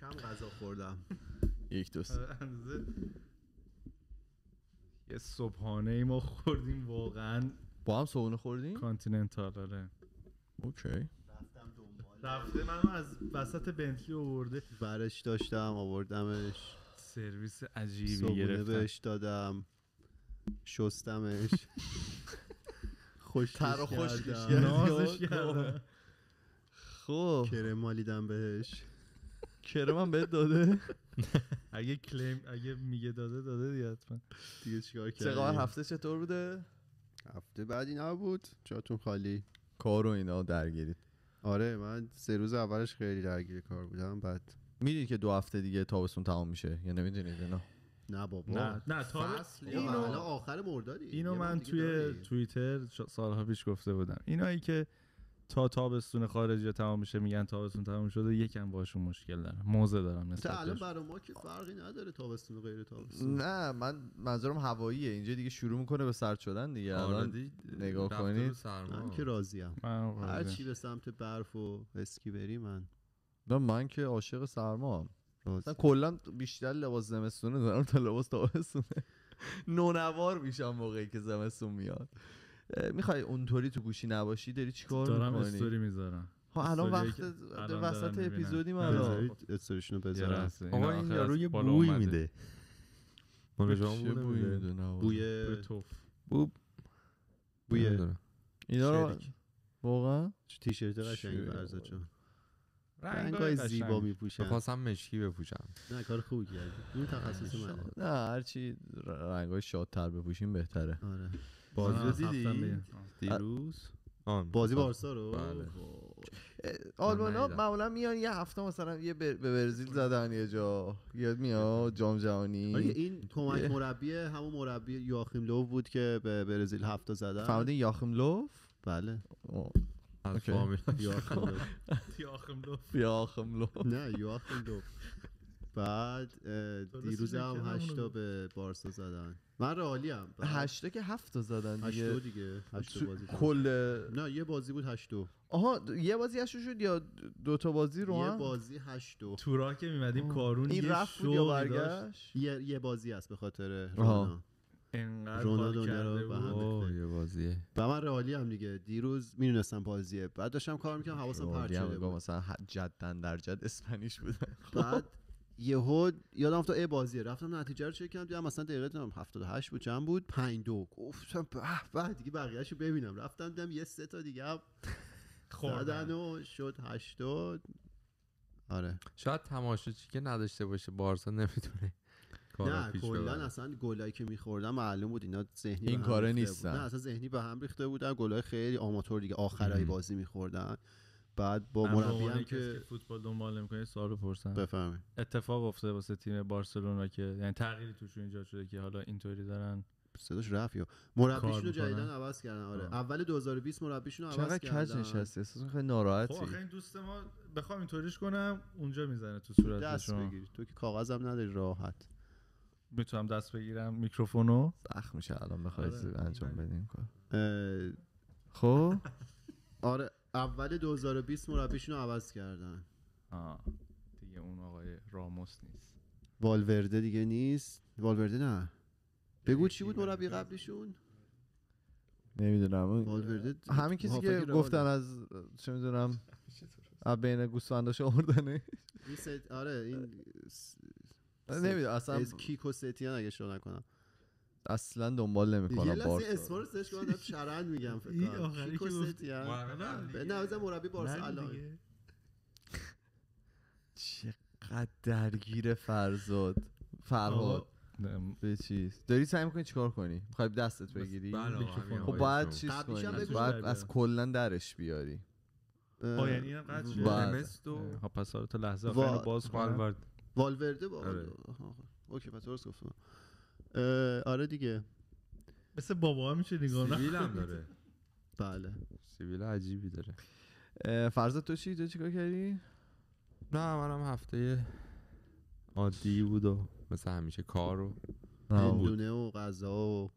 کم غذا خوردم یک دوست یه صبحانه ای ما خوردیم واقعا با هم صبحانه خوردیم کانتیننتال آره اوکی منو از وسط بنتلی آورده برش داشتم آوردمش سرویس عجیبی گرفتم بهش دادم شستمش خوش تر خوش نازش کردم خوب خب. کرم مالیدم بهش کرم هم بهت داده اگه کلیم اگه میگه داده داده دیگه حتما دیگه چیکار هفته چطور بوده هفته بعدی نبود چاتون خالی کار و اینا درگیرید آره من سه روز اولش خیلی درگیر کار بودم بعد میدید که دو هفته دیگه تابستون تمام میشه یا نمیدونید نه نه بابا نه نه تا اینو آخر مردادی اینو من توی توییتر سالها پیش گفته بودم اینایی که تا تابستون خارجی تمام میشه میگن تابستون تمام شده یکم باشون مشکل دارم موزه دارم نسبت الان برای ما که فرقی نداره تابستون و غیر تابستون نه من منظورم هواییه اینجا دیگه شروع میکنه به سرد شدن دیگه آره الان نگاه کنید من که راضیم هر چی به سمت برف و اسکی بری من نه من که عاشق سرما مثلا کلا بیشتر لباس زمستونه دارم تا لباس تابستونه نونوار میشم موقعی که زمستون میاد میخوای اونطوری تو گوشی نباشی داری چیکار میکنی دارم استوری میذارم ها خب، الان وقت وسط اپیزودی ما آره. الان استوریشونو بذارم آقا این یارو یه بوی میده من جامون بوی بوی بوی اینا رو واقعا تیشرت قشنگی ارزاد چون رنگای زیبا میپوشم بخواستم مشکی بپوشم نه کار خوبی کردی این تخصص منه نه هرچی رنگای شادتر بپوشیم بهتره آره بازی رو دیدی دیروز بازی بارسا رو بله. خب. آلمان ها معمولا میان یه هفته مثلا یه به برزیل زدن یه جا یاد میاد آره. جام جهانی آره، این کمک مربی همون مربی یاخیم لوف بود که به برزیل هفته زدن فهمیدین یاخیم لوف بله لوف یاخیم لوف نه یاخیم لوف بعد دیروز هم هشتا به بارسا زدن من رئالی ام هشته که هفت تا زدن دیگه هشتو دیگه هشتو بازی کل نه یه بازی بود هشتو آها یه بازی هشتو شد یا دو تا بازی رو هم یه بازی هشتو راه که میمدیم کارون این رفت بود یا برگشت یه, بازی است به خاطر انقدر رونا دنیا رو به هم یه بازیه و من رئالی هم دیگه دیروز میدونستم بازیه بعد داشتم کار میکنم حواسم پرت شده بود مثلا جدن در جد اسپانیش بود بعد خب. یهو یادم افتاد ای بازی رفتم نتیجه رو چک کردم دیدم مثلا دقیقه 78 بود چند بود 5 2 گفتم به به دیگه بقیه‌اشو ببینم رفتم دیدم یه سه تا دیگه هم خوردن و شد 80 آره شاید تماشاچی که نداشته باشه بارسا نمیتونه نه کلا اصلا گلای که میخوردن معلوم بود اینا ذهنی این کاره نیستن نه اصلا ذهنی به هم ریخته بودن گلای خیلی آماتور دیگه آخرای بازی میخوردن بعد با مربی هم که فوتبال دنبال نمی‌کنه سوال بپرسن بفهمید اتفاق افتاده واسه تیم بارسلونا که یعنی تغییری توش اینجا شده که حالا اینطوری دارن صداش رفت یا مربیشون رو جدیدن عوض کردن آره اول 2020 مربیشون رو عوض کردن چقدر کج نشستی اصلا خیلی ناراحتی خب این دوست ما بخوام اینطوریش کنم اونجا میزنه تو صورت دست شما. بگیر تو که کاغذم نداری راحت میتونم دست بگیرم میکروفونو سخت میشه الان بخوای آره. انجام بدیم خب آره اول 2020 مربیشون رو عوض کردن آه. دیگه اون آقای راموس نیست والورده دیگه نیست والورده نه بگو چی بود مربی قبلیشون نمیدونم همین کسی که گفتن از چه میدونم بین گوسفنداش آوردنه آره این نمیدونم اصلا از کیکو سیتیان اگه شروع نکنم اصلا دنبال بارسا یه لحظه اسم رو سرچ دارم شرند میگم فکر کنم این آخری که به یعنی. نوز مربی بارسا الان چقدر درگیر فرزاد فرهاد به چیز داری سعی میکنی چیکار کنی میخوای دستت بگیری بله، خب باید چیز کنی باید از بله. کلا درش بیاری با یعنی قد ها پس آره، تا لحظه آخر باز والورده والورده با آره. اوکی پس درست گفتم آره دیگه مثل بابا میشه نگاه سیویل هم داره بله سیویل عجیبی داره فرض تو چی تو چیکار کردی نه منم هفته عادی بود و مثل همیشه کار و هندونه و غذا و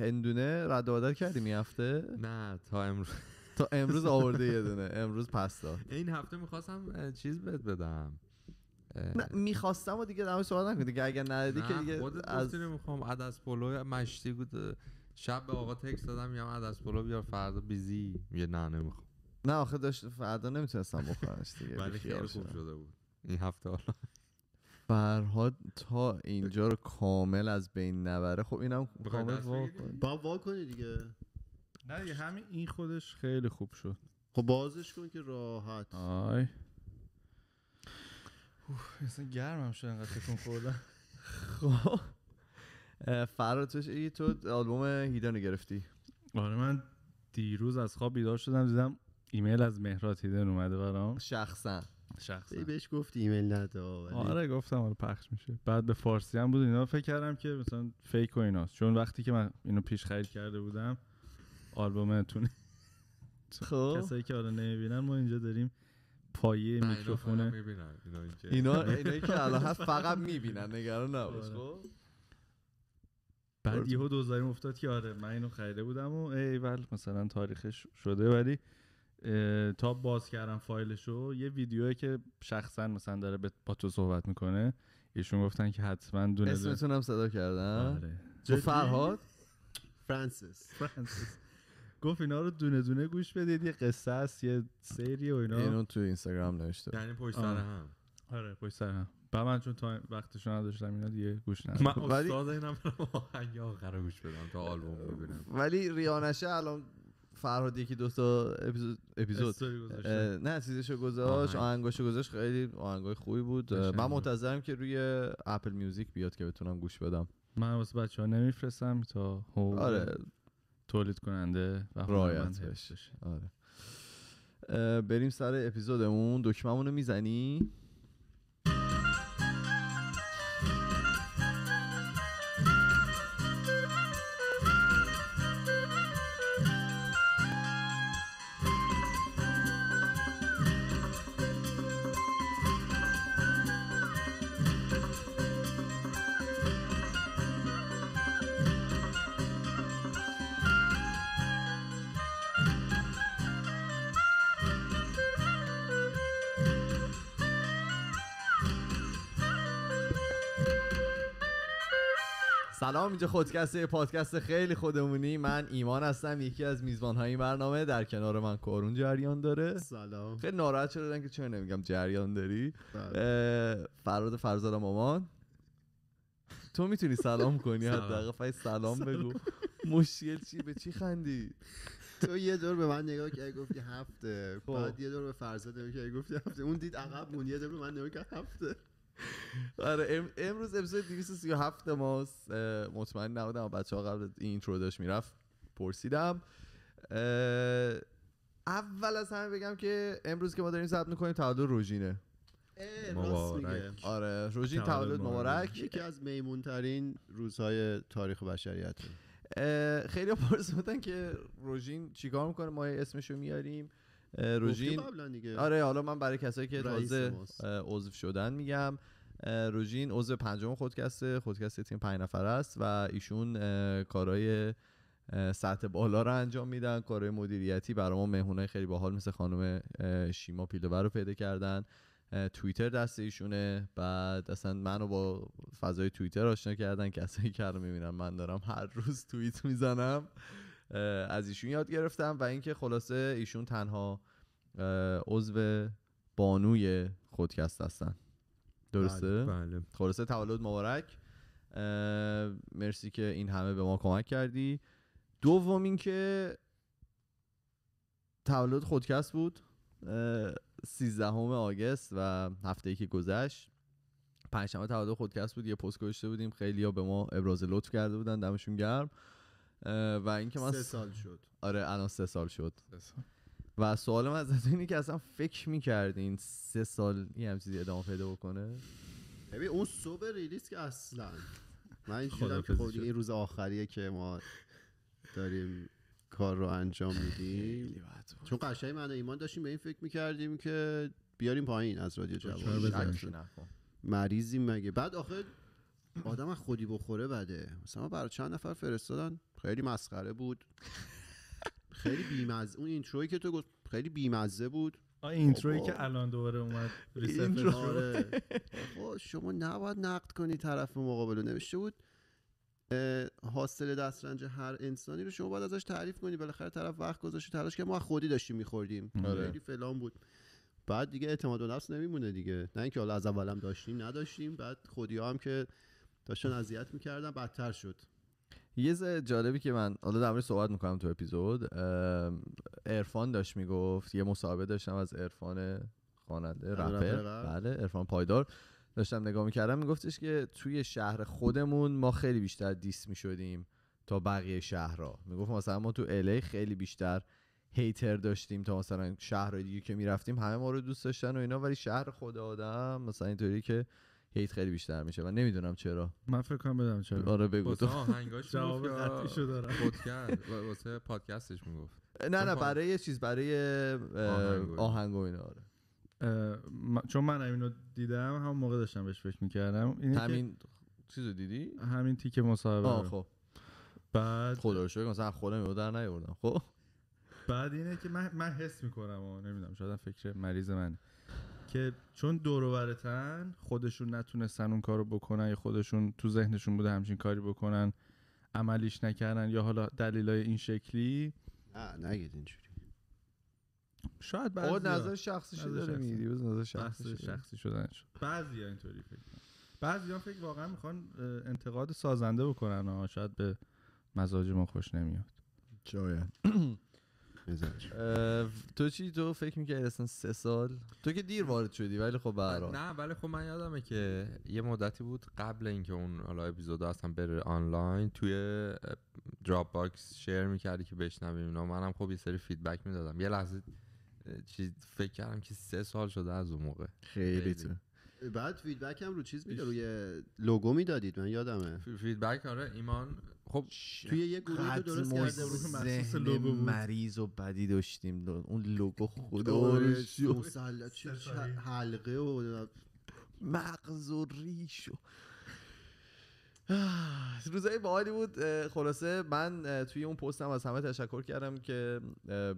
هندونه رد و کردیم این هفته نه تا امروز تا امروز آورده یه دونه امروز پس این هفته میخواستم چیز بهت بدم میخواستم و دیگه دمش صحبت نکن دیگه اگر ندادی که دیگه خودت از نمیخوام عدس پلو مشتی بود شب به آقا تکس دادم میگم عدس پلو بیار فردا بیزی میگه نه نمیخوام نه آخه داشت فردا نمیتونستم بخورمش دیگه بله خیلی خوب شده بود این هفته حالا برها تا اینجا رو کامل از بین نبره خب اینم کامل با وا کنی دیگه نه دیگه همین این خودش خیلی خوب شد خب بازش کن که راحت آی اوه اصلا گرمم شد انقدر تکون خوردم خب فراتوش ای تو آلبوم رو گرفتی آره من دیروز از خواب بیدار شدم دیدم ایمیل از مهرات هیدن اومده برام شخصا شخصا بهش گفت ایمیل نده آره گفتم آره پخش میشه بعد به فارسی هم بود اینا فکر کردم که مثلا فیک و ایناست چون وقتی که من اینو پیش خرید کرده بودم آلبومتون خب کسایی که آره نمیبینن ما اینجا داریم پایه میکروفونه اینا اینایی که الان هست فقط میبینن نگران نباش آره. خب بعد یهو دوزاریم افتاد که آره من اینو خریده بودم و ای ول مثلا تاریخش شده ولی تا باز کردم فایلشو یه ویدیویی که شخصا مثلا داره با تو صحبت میکنه ایشون گفتن که حتما دونه اسمتون هم صدا کردن آره. فرهاد فرانسیس فرانسیس گفت اینا رو دونه دونه گوش بدید یه قصه است یه سری و اینا اینو تو اینستاگرام نوشته یعنی پشت سر هم آره پشت سر هم با من چون تا وقتش نداشتم اینا دیگه گوش ندادم من استاد اینم آخر گوش بدم تا آلبوم ببینم ولی ریانشه الان فرهاد یکی دو تا اپیزود اپیزود نه چیزشو گذاشت آهنگاشو گذاشت خیلی آهنگای خوبی بود من منتظرم که روی اپل میوزیک بیاد که بتونم گوش بدم من واسه بچه ها نمیفرستم تا آره تولید کننده و رایت بشه آره بریم سر اپیزودمون دکمه رو میزنی اینجا خودکسته پادکست خیلی خودمونی من ایمان هستم یکی از های این برنامه در کنار من کارون جریان داره سلام خیلی ناراحت شدن که چرا نمیگم جریان داری بله. فراد فرزاد مامان تو میتونی سلام کنی حداقل فقط سلام بگو مشکل چی به چی خندی تو یه دور به من نگاه کردی گفتی هفته خب. بعد یه دور به فرزاد نگاه گفتی هفته اون دید عقب مون یه دور به من نگاه کرد هفته آره امروز اپیزود 237 ماست مطمئن نبودم بچه ها قبل این اینترو داشت میرفت پرسیدم اول از همه بگم که امروز که ما داریم ثبت میکنیم تولد روژینه مبارک آره روژین تولد مبارک یکی از میمون ترین روزهای تاریخ بشریت خیلی پرس بودن که روژین چیکار میکنه ما اسمشو میاریم روژین آره حالا من برای کسایی که تازه عضو شدن میگم روژین عضو پنجم خودکسته خودکست تیم پنج نفر است و ایشون کارهای سطح بالا رو انجام میدن کارهای مدیریتی برای ما مهمونای خیلی باحال مثل خانم شیما پیلوبر رو پیدا کردن توییتر دست ایشونه بعد اصلا منو با فضای توییتر آشنا کردن کسایی که رو میبینن من دارم هر روز توییت میزنم از ایشون یاد گرفتم و اینکه خلاصه ایشون تنها عضو بانوی خودکست هستن درسته؟ بله, بله. خلاصه تولد مبارک مرسی که این همه به ما کمک کردی دوم اینکه تولد خودکست بود 13 آگست و هفته ای که گذشت پنجشنبه تولد خودکست بود یه پست گذاشته بودیم خیلی به ما ابراز لطف کرده بودن دمشون گرم و اینکه ما... سه سال شد آره الان سه سال شد و سوال من از اینه که اصلا فکر میکردین سه سال یه هم چیزی ادامه پیدا بکنه ببین اون صبح ریلیز که اصلا من این شدم که خب، این روز آخریه که ما داریم کار رو انجام میدیم چون قشنگ من ایمان داشتیم به این فکر میکردیم که بیاریم پایین از رادیو جواب مریضی مگه بعد آخه آدم خودی بخوره بده مثلا برای چند نفر فرستادن خیلی مسخره بود خیلی بیمزه اون اینتروی که تو گفت خیلی بیمزه بود اینترویی که الان دوباره اومد آره. شما نباید نقد کنی طرف مقابل رو نوشته بود حاصل دسترنج هر انسانی رو شما باید ازش تعریف کنی بالاخره طرف وقت گذاشته تلاش که ما خودی داشتیم میخوردیم آره. خیلی فلان بود بعد دیگه اعتماد به نفس نمیمونه دیگه نه اینکه حالا از اولم داشتیم نداشتیم بعد خودی هم که داشتن اذیت میکردن بدتر شد یه ز جالبی که من حالا در مورد صحبت میکنم تو اپیزود ارفان داشت میگفت یه مصاحبه داشتم از عرفان خواننده رپر بله. بله عرفان پایدار داشتم نگاه میکردم میگفتش که توی شهر خودمون ما خیلی بیشتر دیس میشدیم تا بقیه شهرها میگفت مثلا ما تو الی خیلی بیشتر هیتر داشتیم تا مثلا شهرهای دیگه که میرفتیم همه ما رو دوست داشتن و اینا ولی شهر خود آدم مثلا اینطوری که هیت خیلی بیشتر میشه و نمیدونم چرا من فکر کنم بدم چرا آره بگو تو آهنگاش جواب قطعیشو دارم واسه پادکستش میگفت نه نه برای یه چیز برای آهنگ و آره چون من اینو دیدم هم موقع داشتم بهش فکر میکردم همین چیزو دیدی همین تیک مصاحبه آه خب بعد خدا رو شکر مثلا خودم میو در نیوردن خب بعد اینه که من من حس میکنم و نمیدونم شاید فکر مریض منه که چون دوروبرتن خودشون نتونستن اون کارو بکنن یا خودشون تو ذهنشون بوده همچین کاری بکنن عملیش نکردن یا حالا دلیلای این شکلی نه نگید اینجوری شاید بعضی نظر شخصی شده میدی نظر شخصی, شخصی شدن بعضی اینطوری فکر بعضی ها فکر واقعا میخوان انتقاد سازنده بکنن شاید به مزاج ما خوش نمیاد شاید تو چی تو فکر میکردی اصلا سه سال تو که دیر وارد شدی ولی خب برای نه ولی خب من یادمه که یه مدتی بود قبل اینکه اون حالا اپیزود اصلا بره آنلاین توی دراپ باکس شیر میکردی که بشنویم اینا منم خب یه سری فیدبک میدادم یه لحظه چی فکر کردم که سه سال شده از اون موقع خیلی. تو بعد فیدبک هم رو چیز میده روی لوگو میدادید من یادمه فیدبک آره ایمان خب توی یه گروه تو درست کرده بود مخصوص لوگو مریض و بدی داشتیم اون لوگو خدا آره، حلقه و مغز و ریش و روزای باحالی بود خلاصه من توی اون پستم از همه تشکر کردم که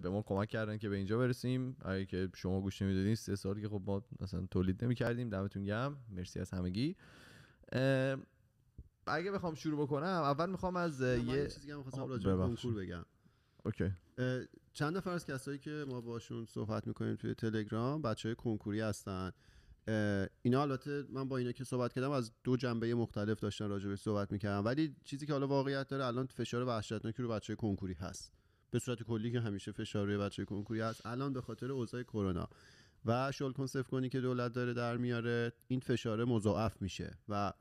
به ما کمک کردن که به اینجا برسیم اگه که شما گوش نمیدادین سه سال که خب ما مثلا تولید نمیکردیم دمتون گرم مرسی از همگی اگه بخوام شروع بکنم اول میخوام از یه چیزی که میخواستم راجع به کنکور بگم اوکی چند نفر از کسایی که ما باشون صحبت میکنیم توی تلگرام بچه های کنکوری هستن اینا البته من با اینا که صحبت کردم از دو جنبه مختلف داشتن راجع به صحبت میکردم ولی چیزی که حالا واقعیت داره الان فشار وحشتناکی رو بچه کنکوری هست به صورت کلی که همیشه فشار روی بچه کنکوری هست الان به خاطر اوضاع کرونا و شل کنسف کنی که دولت داره در میاره این فشار مضاعف میشه و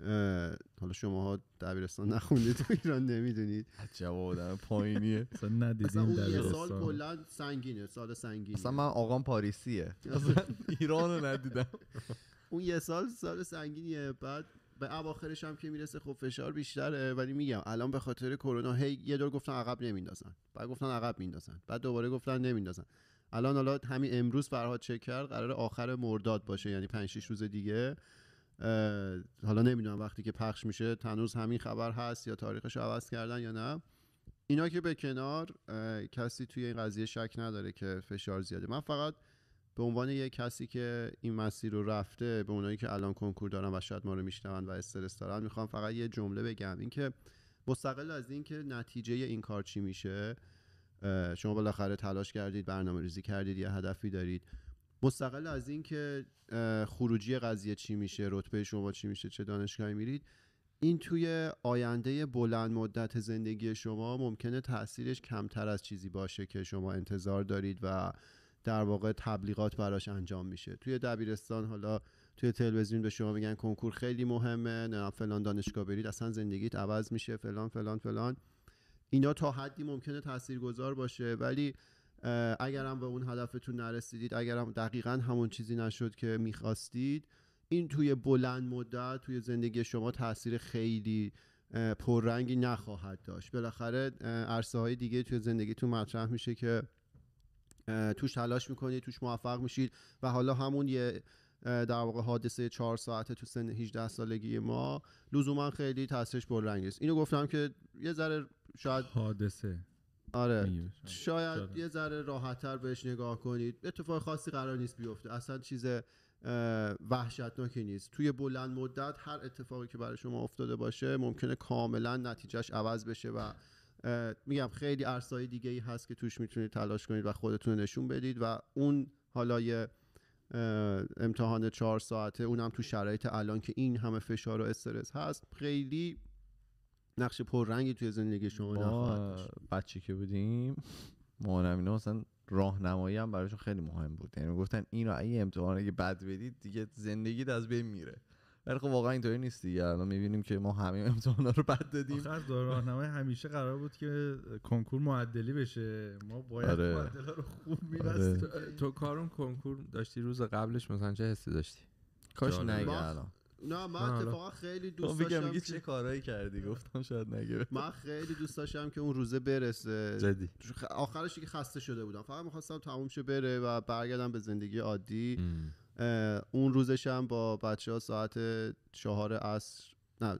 حالا شما شماها دبیرستان نخوندید تو ایران نمیدونید عجب آدم پایینیه اصلا ندیدیم اصلا یه سال کلا سنگینه سال سنگینه اصلا من آقام پاریسیه اصلا ایرانو ندیدم اون یه سال سال سنگینیه بعد به اواخرش هم که میرسه خب فشار بیشتره ولی میگم الان به خاطر کرونا هی یه دور گفتن عقب نمیندازن بعد گفتن عقب میندازن بعد دوباره گفتن نمیندازن الان حالا همین امروز فرهاد چک کرد قرار آخر مرداد باشه یعنی 5 6 روز دیگه حالا نمیدونم وقتی که پخش میشه تنوز همین خبر هست یا تاریخش عوض کردن یا نه اینا که به کنار کسی توی این قضیه شک نداره که فشار زیاده من فقط به عنوان یه کسی که این مسیر رو رفته به اونایی که الان کنکور دارن و شاید ما رو میشنون و استرس دارن میخوام فقط یه جمله بگم اینکه مستقل از اینکه نتیجه این کار چی میشه شما بالاخره تلاش کردید برنامه ریزی کردید یا هدفی دارید مستقل از اینکه خروجی قضیه چی میشه رتبه شما چی میشه چه دانشگاهی میرید این توی آینده بلند مدت زندگی شما ممکنه تاثیرش کمتر از چیزی باشه که شما انتظار دارید و در واقع تبلیغات براش انجام میشه توی دبیرستان حالا توی تلویزیون به شما میگن کنکور خیلی مهمه نه فلان دانشگاه برید اصلا زندگیت عوض میشه فلان فلان فلان اینا تا حدی ممکنه تاثیرگذار باشه ولی اگر هم به اون هدفتون نرسیدید اگرم دقیقا همون چیزی نشد که میخواستید این توی بلند مدت توی زندگی شما تاثیر خیلی پررنگی نخواهد داشت بالاخره عرصه های دیگه توی زندگیتون مطرح میشه که توش تلاش میکنید توش موفق میشید و حالا همون یه در واقع حادثه چهار ساعته تو سن 18 سالگی ما لزوما خیلی تاثیرش پررنگ است اینو گفتم که یه ذره شاید حادثه آره. آره شاید, یه ذره راحتتر بهش نگاه کنید اتفاق خاصی قرار نیست بیفته اصلا چیز وحشتناکی نیست توی بلند مدت هر اتفاقی که برای شما افتاده باشه ممکنه کاملا نتیجهش عوض بشه و میگم خیلی عرصای دیگه ای هست که توش میتونید تلاش کنید و خودتون نشون بدید و اون حالا یه امتحان چهار ساعته اونم تو شرایط الان که این همه فشار و استرس هست خیلی نقش پررنگی توی زندگی شما نخواهد بچه که بودیم مامانم اینا مثلا راهنمایی هم برایشون خیلی مهم بود یعنی گفتن اینو اگه امتحان که بد بدید دیگه زندگیت از بین میره ولی خب واقعا اینطوری نیست دیگه الان میبینیم که ما همه امتحانا رو بد دادیم آخر دور راهنمای همیشه قرار بود که کنکور معدلی بشه ما باید آره. معدلا رو خوب می‌رسید آره. تو کارون کنکور داشتی روز قبلش مثلا چه حسی داشتی کاش نگه الان نه من اتفاقا خیلی خب، دوست داشتم میگی چه کارایی کردی گفتم شاید نگه من خیلی دوست داشتم که اون روزه برسه جدی آخرش که خسته شده بودم فقط میخواستم تموم شه بره و برگردم به زندگی عادی اون روزش هم با بچه ها ساعت چهار عصر نه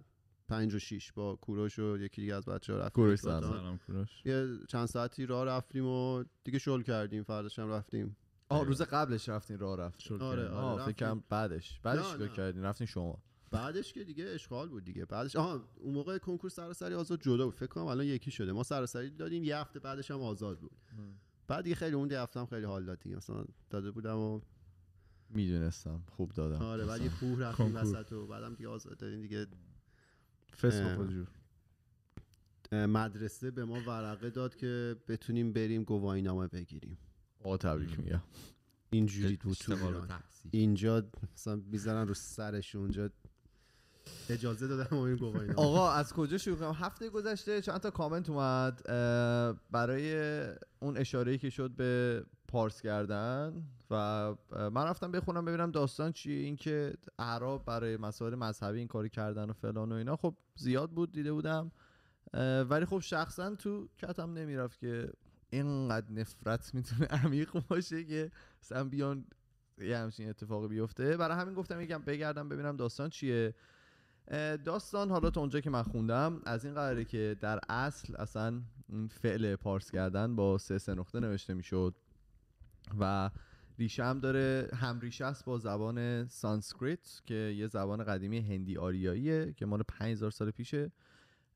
پنج و شیش با کوروش و یکی دیگه از بچه ها رفتیم کوروش سلام کوروش یه چند ساعتی راه رفتیم و دیگه شل کردیم فرداشم رفتیم آه آره. روز قبلش رفتین راه رفت آره آره فکرم بعدش بعدش چیکار کردین رفتین شما بعدش که دیگه اشغال بود دیگه بعدش آها اون موقع کنکور سراسری آزاد جدا بود فکر کنم الان یکی شده ما سراسری دادیم یه هفته بعدش هم آزاد بود بعد دیگه خیلی اون دی هم خیلی حال داد دیگه مثلا داده بودم و میدونستم خوب دادم آره بعد یه کوه رفتیم وسط و بعدم دیگه آزاد دادیم دیگه فس مدرسه به ما ورقه داد که بتونیم بریم گواهینامه بگیریم آقا تبریک میگم اینجوری تو اینجا مثلا میذارن رو سرش اونجا اجازه دادم این گواهی آقا از کجا شروع کنم هفته گذشته چند تا کامنت اومد برای اون اشاره که شد به پارس کردن و من رفتم بخونم ببینم داستان چیه اینکه اعراب برای مسائل مذهبی این کاری کردن و فلان و اینا خب زیاد بود دیده بودم ولی خب شخصا تو کتم نمیرفت که اینقدر نفرت میتونه عمیق باشه که مثلا بیان یه همچین اتفاقی بیفته برای همین گفتم یکم بگردم ببینم داستان چیه داستان حالا تا اونجا که من خوندم از این قراره که در اصل اصلا این فعل پارس کردن با سه سه نقطه نوشته میشد و ریشه هم داره هم ریشه است با زبان سانسکریت که یه زبان قدیمی هندی آریاییه که مال 5000 سال پیشه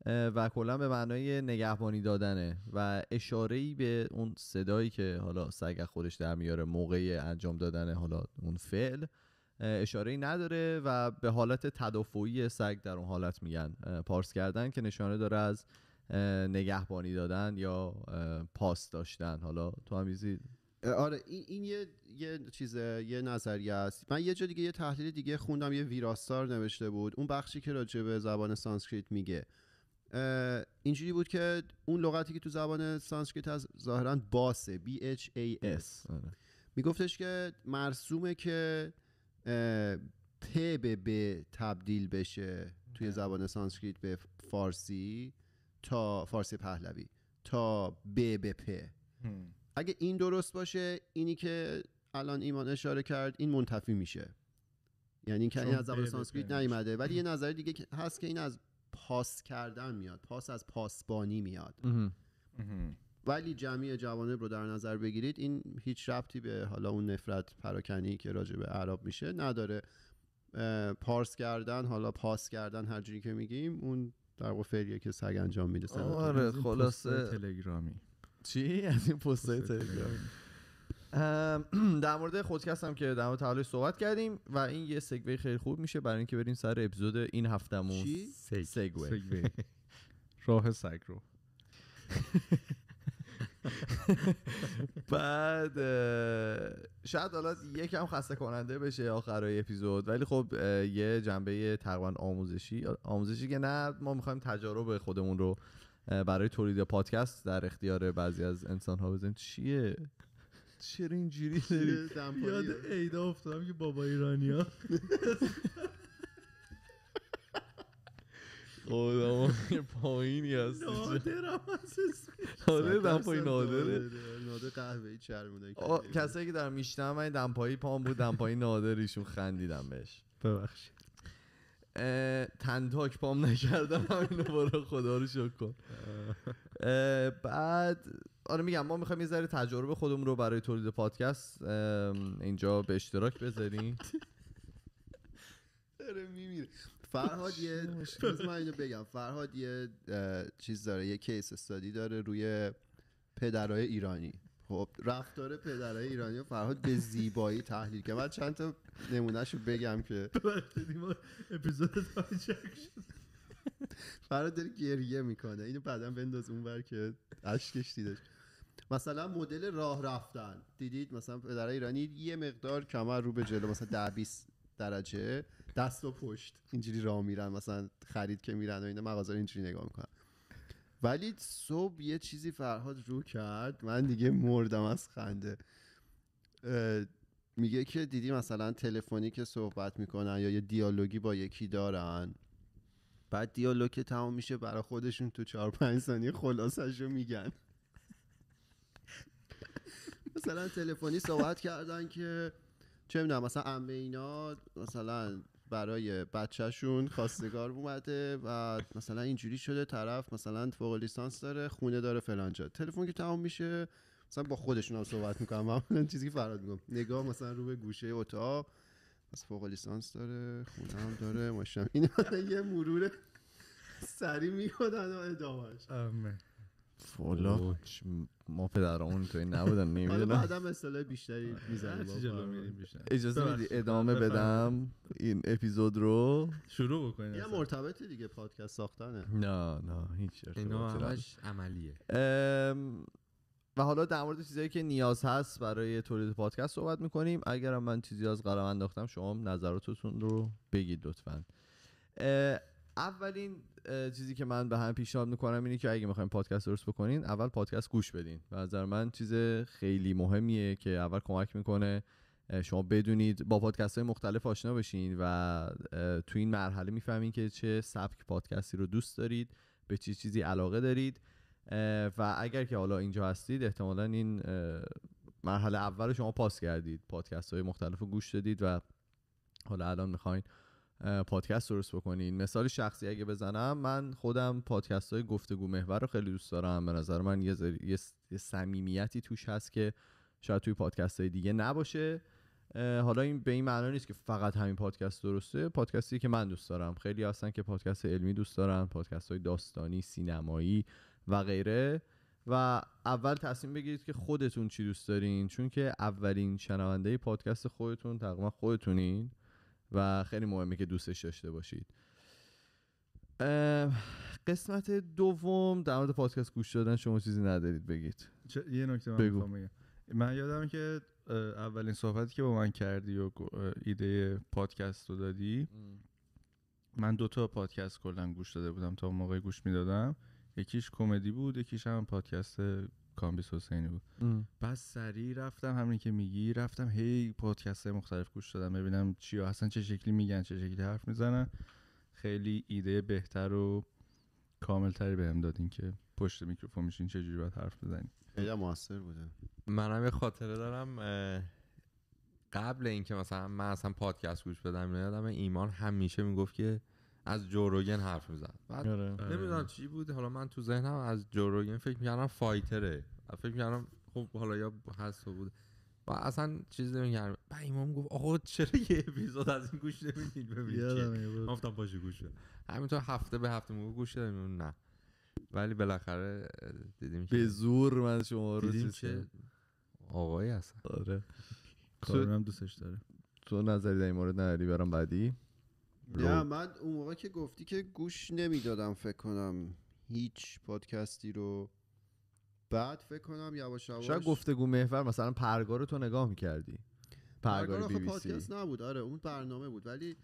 و کلا به معنای نگهبانی دادنه و اشاره به اون صدایی که حالا سگ خودش در میاره موقع انجام دادن حالا اون فعل اشاره نداره و به حالت تدافعی سگ در اون حالت میگن پارس کردن که نشانه داره از نگهبانی دادن یا پاس داشتن حالا تو هم آره این, یه،, یه چیزه یه نظریه است من یه جا دیگه یه تحلیل دیگه خوندم یه ویراستار نوشته بود اون بخشی که راجع به زبان سانسکریت میگه اینجوری بود که اون لغتی که تو زبان سانسکریت هست ظاهرا باسه B H A S میگفتش که مرسومه که پ به ب تبدیل بشه توی زبان سانسکریت به فارسی تا فارسی پهلوی تا ب به پ اگه این درست باشه اینی که الان ایمان اشاره کرد این منتفی میشه یعنی این که این از زبان سانسکریت نیومده ولی یه نظری دیگه هست که این از پاس کردن میاد پاس از پاسبانی میاد ولی جمعی جوانب رو در نظر بگیرید این هیچ ربطی به حالا اون نفرت پراکنی که راجع به عرب میشه نداره پارس کردن حالا پاس کردن هر جوری که میگیم اون در واقع فعلیه که سگ انجام میده آره خلاصه تلگرامی چی از این تلگرامی در مورد خودکست هم که در مورد صحبت کردیم و این یه سگوی خیلی خوب میشه برای اینکه بریم سر اپیزود این هفتمون سگوی راه سگ رو بعد شاید حالا یکم خسته کننده بشه آخرای اپیزود ولی خب یه جنبه تقریبا آموزشی آموزشی که نه ما میخوایم تجارب خودمون رو برای تولید پادکست در اختیار بعضی از انسان ها بزنیم چیه چرا اینجوری داری یاد ایدا افتادم که بابا ایرانیا خدا های پایینی هست نادر آره دمپایی نادره نادر قهوهی چرمونه کسایی که در میشنم من دمپایی پام بود دمپایی نادریشون خندیدم بهش ببخشید تنداک پام نکردم همینو برو خدا رو شکر کن بعد آره میگم ما میخوایم یه ذره تجربه خودمون رو برای تولید پادکست اینجا به اشتراک بذاریم داره میمیره فرهاد یه من اینو بگم فرهاد یه چیز داره یه کیس استادی داره روی پدرای ایرانی خب رفتار پدرای ایرانی و فرهاد به زیبایی تحلیل که من چند تا نمونهش رو بگم که اپیزود فرهاد داره گریه میکنه اینو بعدا بنداز اون بر که اشکش دیدش مثلا مدل راه رفتن دیدید مثلا پدرای ایرانی یه مقدار کمر رو به جلو مثلا ده 20 درجه دست و پشت اینجوری راه میرن مثلا خرید که میرن و اینا مغازه اینجوری نگاه میکنن ولی صبح یه چیزی فرهاد رو کرد من دیگه مردم از خنده میگه که دیدی مثلا تلفنی که صحبت میکنن یا یه دیالوگی با یکی دارن بعد دیالوگ که تمام میشه برای خودشون تو چهار پنج ثانیه خلاصش رو میگن مثلا تلفنی صحبت کردن که چه میدونم مثلا عمه اینا مثلا برای بچهشون خواستگار اومده و مثلا اینجوری شده طرف مثلا فوق لیسانس داره خونه داره فلانجا تلفن که تمام میشه مثلا با خودشون هم صحبت میکنم من چیزی که فراد میگم نگاه مثلا رو به گوشه اتاق از فوق لیسانس داره خونه هم داره ماشم این یه مرور سری میکنن و ادامهش والا ما پدرامون تو این نبودن نمیدونم بعدم اصطلاح بیشتری میزنیم اجازه میدی ادامه بدم این اپیزود رو شروع بکنیم یه مرتبطه دیگه پادکست ساختنه نه نه هیچ ارتباطی عملیه و حالا در مورد چیزایی که نیاز هست برای تولید پادکست صحبت میکنیم اگر من چیزی از قلم انداختم شما نظراتتون رو بگید لطفا اولین چیزی که من به هم پیشنهاد میکنم اینه که اگه میخوایم پادکست درست بکنین اول پادکست گوش بدین و نظر من چیز خیلی مهمیه که اول کمک میکنه شما بدونید با پادکست های مختلف آشنا بشین و تو این مرحله میفهمین که چه سبک پادکستی رو دوست دارید به چه چیزی علاقه دارید و اگر که حالا اینجا هستید احتمالا این مرحله اول شما پاس کردید پادکست های مختلف رو گوش دادید و حالا الان میخواین پادکست درست بکنین مثال شخصی اگه بزنم من خودم پادکست های گفتگو محور رو خیلی دوست دارم به نظر من یه, زر... یه صمیمیتی توش هست که شاید توی پادکست های دیگه نباشه حالا این به این معنا نیست که فقط همین پادکست درسته پادکستی که من دوست دارم خیلی هستن که پادکست علمی دوست دارن پادکست های داستانی سینمایی و غیره و اول تصمیم بگیرید که خودتون چی دوست دارین چون که اولین شنونده پادکست خودتون تقریبا خودتونین و خیلی مهمه که دوستش داشته باشید قسمت دوم در مورد پادکست گوش دادن شما چیزی ندارید بگید یه نکته من بگو. من یادم که اولین صحبتی که با من کردی و ایده پادکست رو دادی من دوتا پادکست کلا گوش داده بودم تا موقع گوش میدادم یکیش کمدی بود یکیش هم پادکست کامبیس حسینی بود ام. سریع رفتم همین که میگی رفتم هی پادکست مختلف گوش دادم ببینم چی اصلا چه شکلی میگن چه شکلی حرف میزنن خیلی ایده بهتر و کاملتری بهم دادین که پشت میکروفون میشین چجوری باید حرف بزنید خیلی موثر بوده منم یه خاطره دارم قبل اینکه مثلا من اصلا پادکست گوش بدم یادم ایمان همیشه میگفت که از جوروگن حرف میزد بعد آره. نمیدونم چی بود حالا من تو ذهنم از جوروگن فکر میکردم فایتره فکر میکردم خب حالا یا هست بود و اصلا چیز نمیگرم با ایمام گفت آقا چرا یه اپیزود از این گوش نمیدید ببینید گفتم باشه گوش همینطور هفته به هفته موقع گوش دادم نه ولی بالاخره دیدیم به زور من شما رو دیدیم که آقای هستن آره کارم دوستش داره تو نظری در این مورد نداری برام بعدی نه من اون موقع که گفتی که گوش نمیدادم فکر کنم هیچ پادکستی رو بعد فکر کنم یواش یواش شاید گفتگو محور مثلا پرگار تو نگاه میکردی پرگار, پرگار پادکست نبود آره اون برنامه بود ولی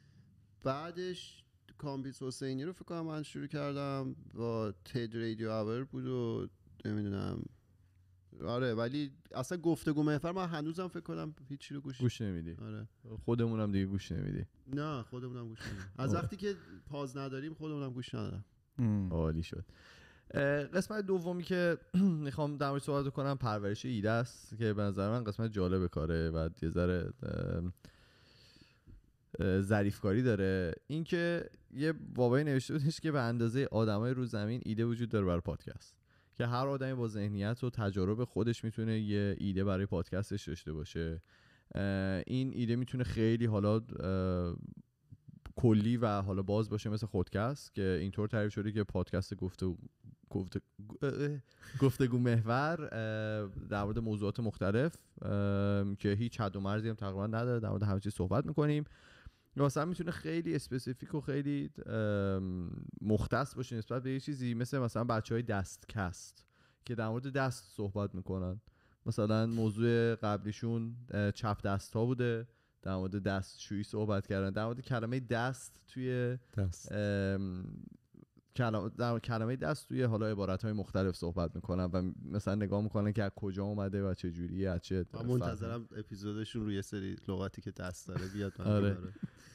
بعدش کامپیوت حسینی رو فکر کنم من شروع کردم با تد رادیو اور بود و نمیدونم آره ولی اصلا گفتگو محور من هنوزم فکر کنم هیچی رو گوش گوش نمیدی آره خودمونم دیگه گوش نمیدی نه خودمونم گوش نمیدیم از وقتی که پاز نداریم خودمونم گوش ندارم عالی شد قسمت دومی که میخوام در مورد صحبت کنم پرورش ایده است که به نظر من قسمت جالب کاره و یه ذره ظریفکاری داره اینکه یه بابای نوشته بودش که به اندازه آدمای رو زمین ایده وجود داره برای پادکست که هر آدمی با ذهنیت و تجارب خودش میتونه یه ایده برای پادکستش داشته باشه این ایده میتونه خیلی حالا کلی و حالا باز باشه مثل خودکست که اینطور تعریف شده که پادکست گفته گفتگو محور در مورد موضوعات مختلف که هیچ حد و مرزی هم تقریبا نداره در مورد همه چیز صحبت میکنیم مثلا میتونه خیلی اسپسیفیک و خیلی مختص باشه نسبت به یه چیزی مثل مثلا بچه های کست که در مورد دست صحبت میکنن مثلا موضوع قبلیشون چپ دست ها بوده در مورد دستشویی صحبت کردن در مورد کلمه دست توی دست. کلام در کلمه دست توی حالا عبارت های مختلف صحبت میکنن و مثلا نگاه میکنن که از کجا اومده و چه جوریه از چه منتظرم اپیزودشون روی سری لغاتی که دست داره بیاد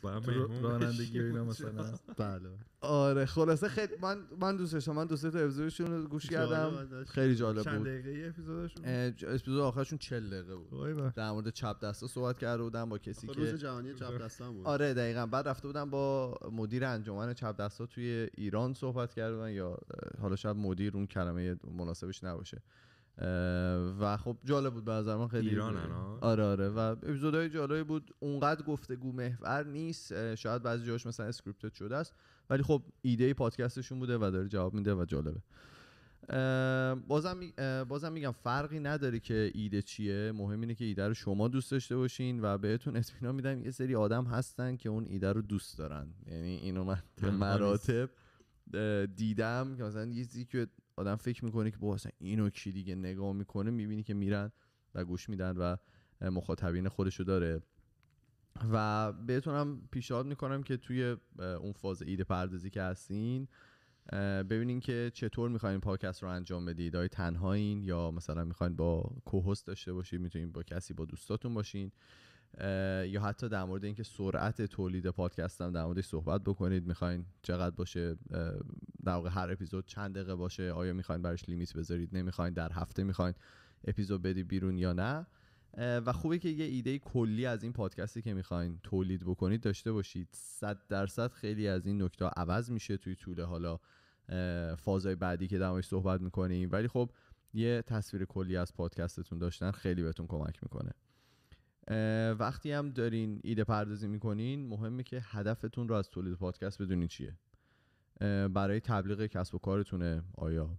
من آره. رانندگی مثلا بله آره خلاصه خیلی من من دوست داشتم من دوست تا اپیزودشون رو گوش کردم خیلی جالب بود چند دقیقه اپیزودشون اپیزود آخرشون 40 دقیقه بود در مورد چپ دستا صحبت کرده بودم با کسی که روز جهانی چپ دستا بود آره دقیقاً بعد رفته بودم با مدیر انجمن چپ دستا توی ایران صحبت کردن یا حالا شاید مدیر اون کلمه مناسبش نباشه و خب جالب بود به نظر من خیلی ایران آره آره و اپیزودهای جالبی بود اونقدر گفتگو محور نیست شاید بعضی جاش مثلا اسکریپتد شده است ولی خب ایده پادکستشون بوده و داره جواب میده و جالبه بازم, بازم میگم فرقی نداره که ایده چیه مهم اینه که ایده رو شما دوست داشته باشین و بهتون اطمینان میدم یه سری آدم هستن که اون ایده رو دوست دارن یعنی اینو من مراتب دیدم که مثلا یه چیزی که آدم فکر میکنه که با اصلا اینو کی دیگه نگاه میکنه میبینی که میرن و گوش میدن و مخاطبین خودشو داره و بهتونم پیشنهاد میکنم که توی اون فاز ایده پردازی که هستین ببینین که چطور میخواین پادکست رو انجام بدید آیا تنهایین یا مثلا میخواین با کوهست داشته باشید میتونین با کسی با دوستاتون باشین یا حتی در مورد اینکه سرعت تولید پادکست هم در موردش صحبت بکنید میخواین چقدر باشه در واقع هر اپیزود چند دقیقه باشه آیا میخواین براش لیمیت بذارید نمیخواین در هفته میخواین اپیزود بدی بیرون یا نه و خوبه که یه ایده کلی از این پادکستی که میخواین تولید بکنید داشته باشید 100 درصد خیلی از این نکته عوض میشه توی طول حالا فازای بعدی که در صحبت میکنیم ولی خب یه تصویر کلی از پادکستتون داشتن خیلی بهتون کمک میکنه وقتی هم دارین ایده پردازی میکنین مهمه که هدفتون رو از تولید پادکست بدونین چیه برای تبلیغ کسب و کارتونه آیا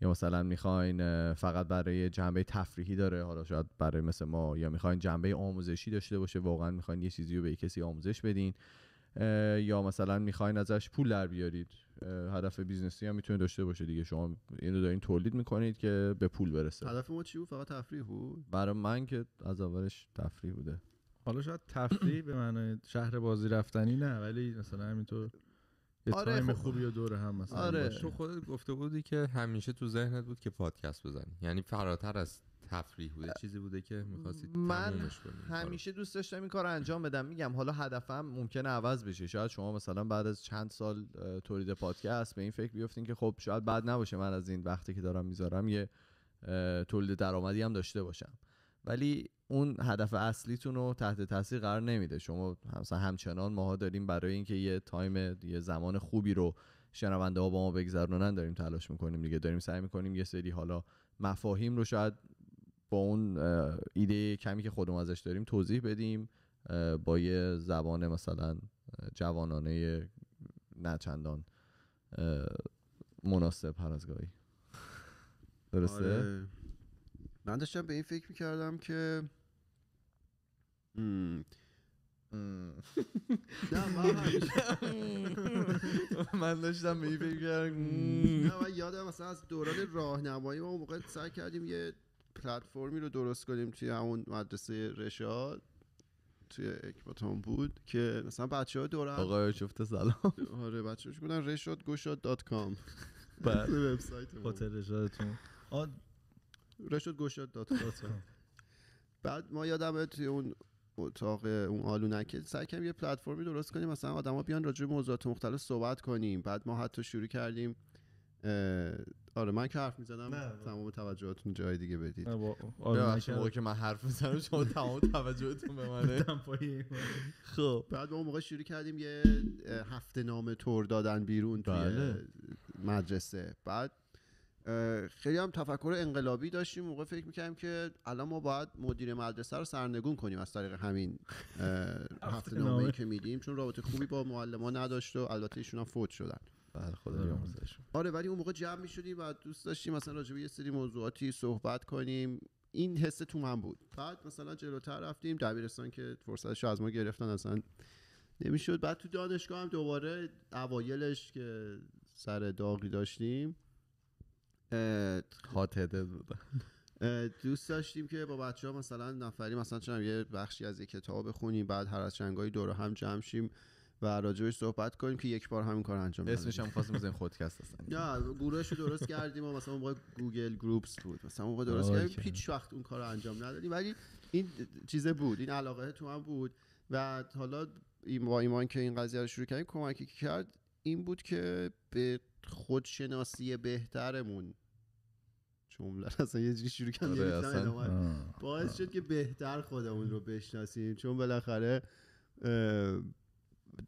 یا مثلا میخواین فقط برای جنبه تفریحی داره حالا شاید برای مثل ما یا میخواین جنبه آموزشی داشته باشه واقعا میخواین یه چیزی رو به کسی آموزش بدین یا مثلا میخواین ازش پول در بیارید هدف بیزنسی هم میتونه داشته باشه دیگه شما اینو دارین تولید میکنید که به پول برسه هدف ما چی بود فقط تفریح بود برای من که از اولش تفریح بوده حالا شاید تفریح به معنای شهر بازی رفتنی نه ولی مثلا همینطور یه آره تایم خب. خوبی و دور هم مثلا آره. تو خودت گفته بودی که همیشه تو ذهنت بود که پادکست بزنی یعنی فراتر از تفریح بوده چیزی بوده که میخواستید من همیشه دوست داشتم این کار انجام بدم میگم حالا هدفم ممکنه عوض بشه شاید شما مثلا بعد از چند سال تولید پادکست به این فکر بیفتین که خب شاید بعد نباشه من از این وقتی که دارم میذارم یه تولید درآمدی هم داشته باشم ولی اون هدف اصلیتون رو تحت تاثیر قرار نمیده شما مثلا همچنان ماها داریم برای اینکه یه تایم یه زمان خوبی رو شنونده ها با ما بگذرونن داریم تلاش میکنیم دیگه داریم سعی میکنیم یه سری حالا مفاهیم رو شاید با اون ایده کمی که خودمون ازش داریم توضیح بدیم با یه زبان مثلا جوانانه نه چندان مناسب هر از گاهی درسته؟ آره. من داشتم به این فکر میکردم که من داشتم به این فکر کردم یادم مثلا از دوران راهنمایی ما اون موقع سعی کردیم یه پلتفرمی رو درست کنیم توی همون مدرسه رشاد توی اکباتان بود که مثلا بچه ها هم آقای شفته سلام آره بچه هاش بودن رشاد گوشاد دات کام بله. وبسایت هتل رشادتون رشاد گوشاد بعد ما یادم توی اون اتاق اون آلونک سعی کنیم یه پلتفرمی درست کنیم مثلا ها بیان راجع به موضوعات مختلف صحبت کنیم بعد ما حتی شروع کردیم آره من که حرف میزدم تمام توجهاتون جای دیگه بدید آره موقع که من حرف میزنم شما تمام توجهتون به منه خب بعد ما موقع شروع کردیم یه هفته نامه تور دادن بیرون توی بله. مدرسه بعد خیلی هم تفکر انقلابی داشتیم موقع فکر میکردیم که الان ما باید مدیر مدرسه رو سرنگون کنیم از طریق همین هفته نامه که میدیم چون رابطه خوبی با معلمان نداشت و البته ایشون هم فوت شدن خدا آره. آره ولی اون موقع جمع میشدیم و دوست داشتیم مثلا راجع یه سری موضوعاتی صحبت کنیم این حس تو من بود بعد مثلا جلوتر رفتیم دبیرستان که فرصتش از ما گرفتن اصلا نمیشد بعد تو دانشگاه هم دوباره اوایلش که سر داغی داشتیم خاطره بود دوست داشتیم که با بچه ها مثلا نفری مثلا چنم یه بخشی از یه کتاب بخونیم بعد هر از چنگایی هم جمع شیم و راجبش صحبت کنیم که یک بار همین کار انجام بدیم اسمش هم خواستیم بزنیم خودکست هستن یا گروهش رو درست کردیم و مثلا موقع گوگل گروپس بود مثلا موقع درست کردیم هیچ وقت اون کار انجام ندادیم ولی این چیزه بود این علاقه تو هم بود و حالا با ایمان که این قضیه رو شروع کردیم کمکی کرد این بود که به خودشناسی بهترمون جمله اصلا یه جوری شروع کردیم. آره، یعنی باعث شد که بهتر خودمون رو بشناسیم چون بالاخره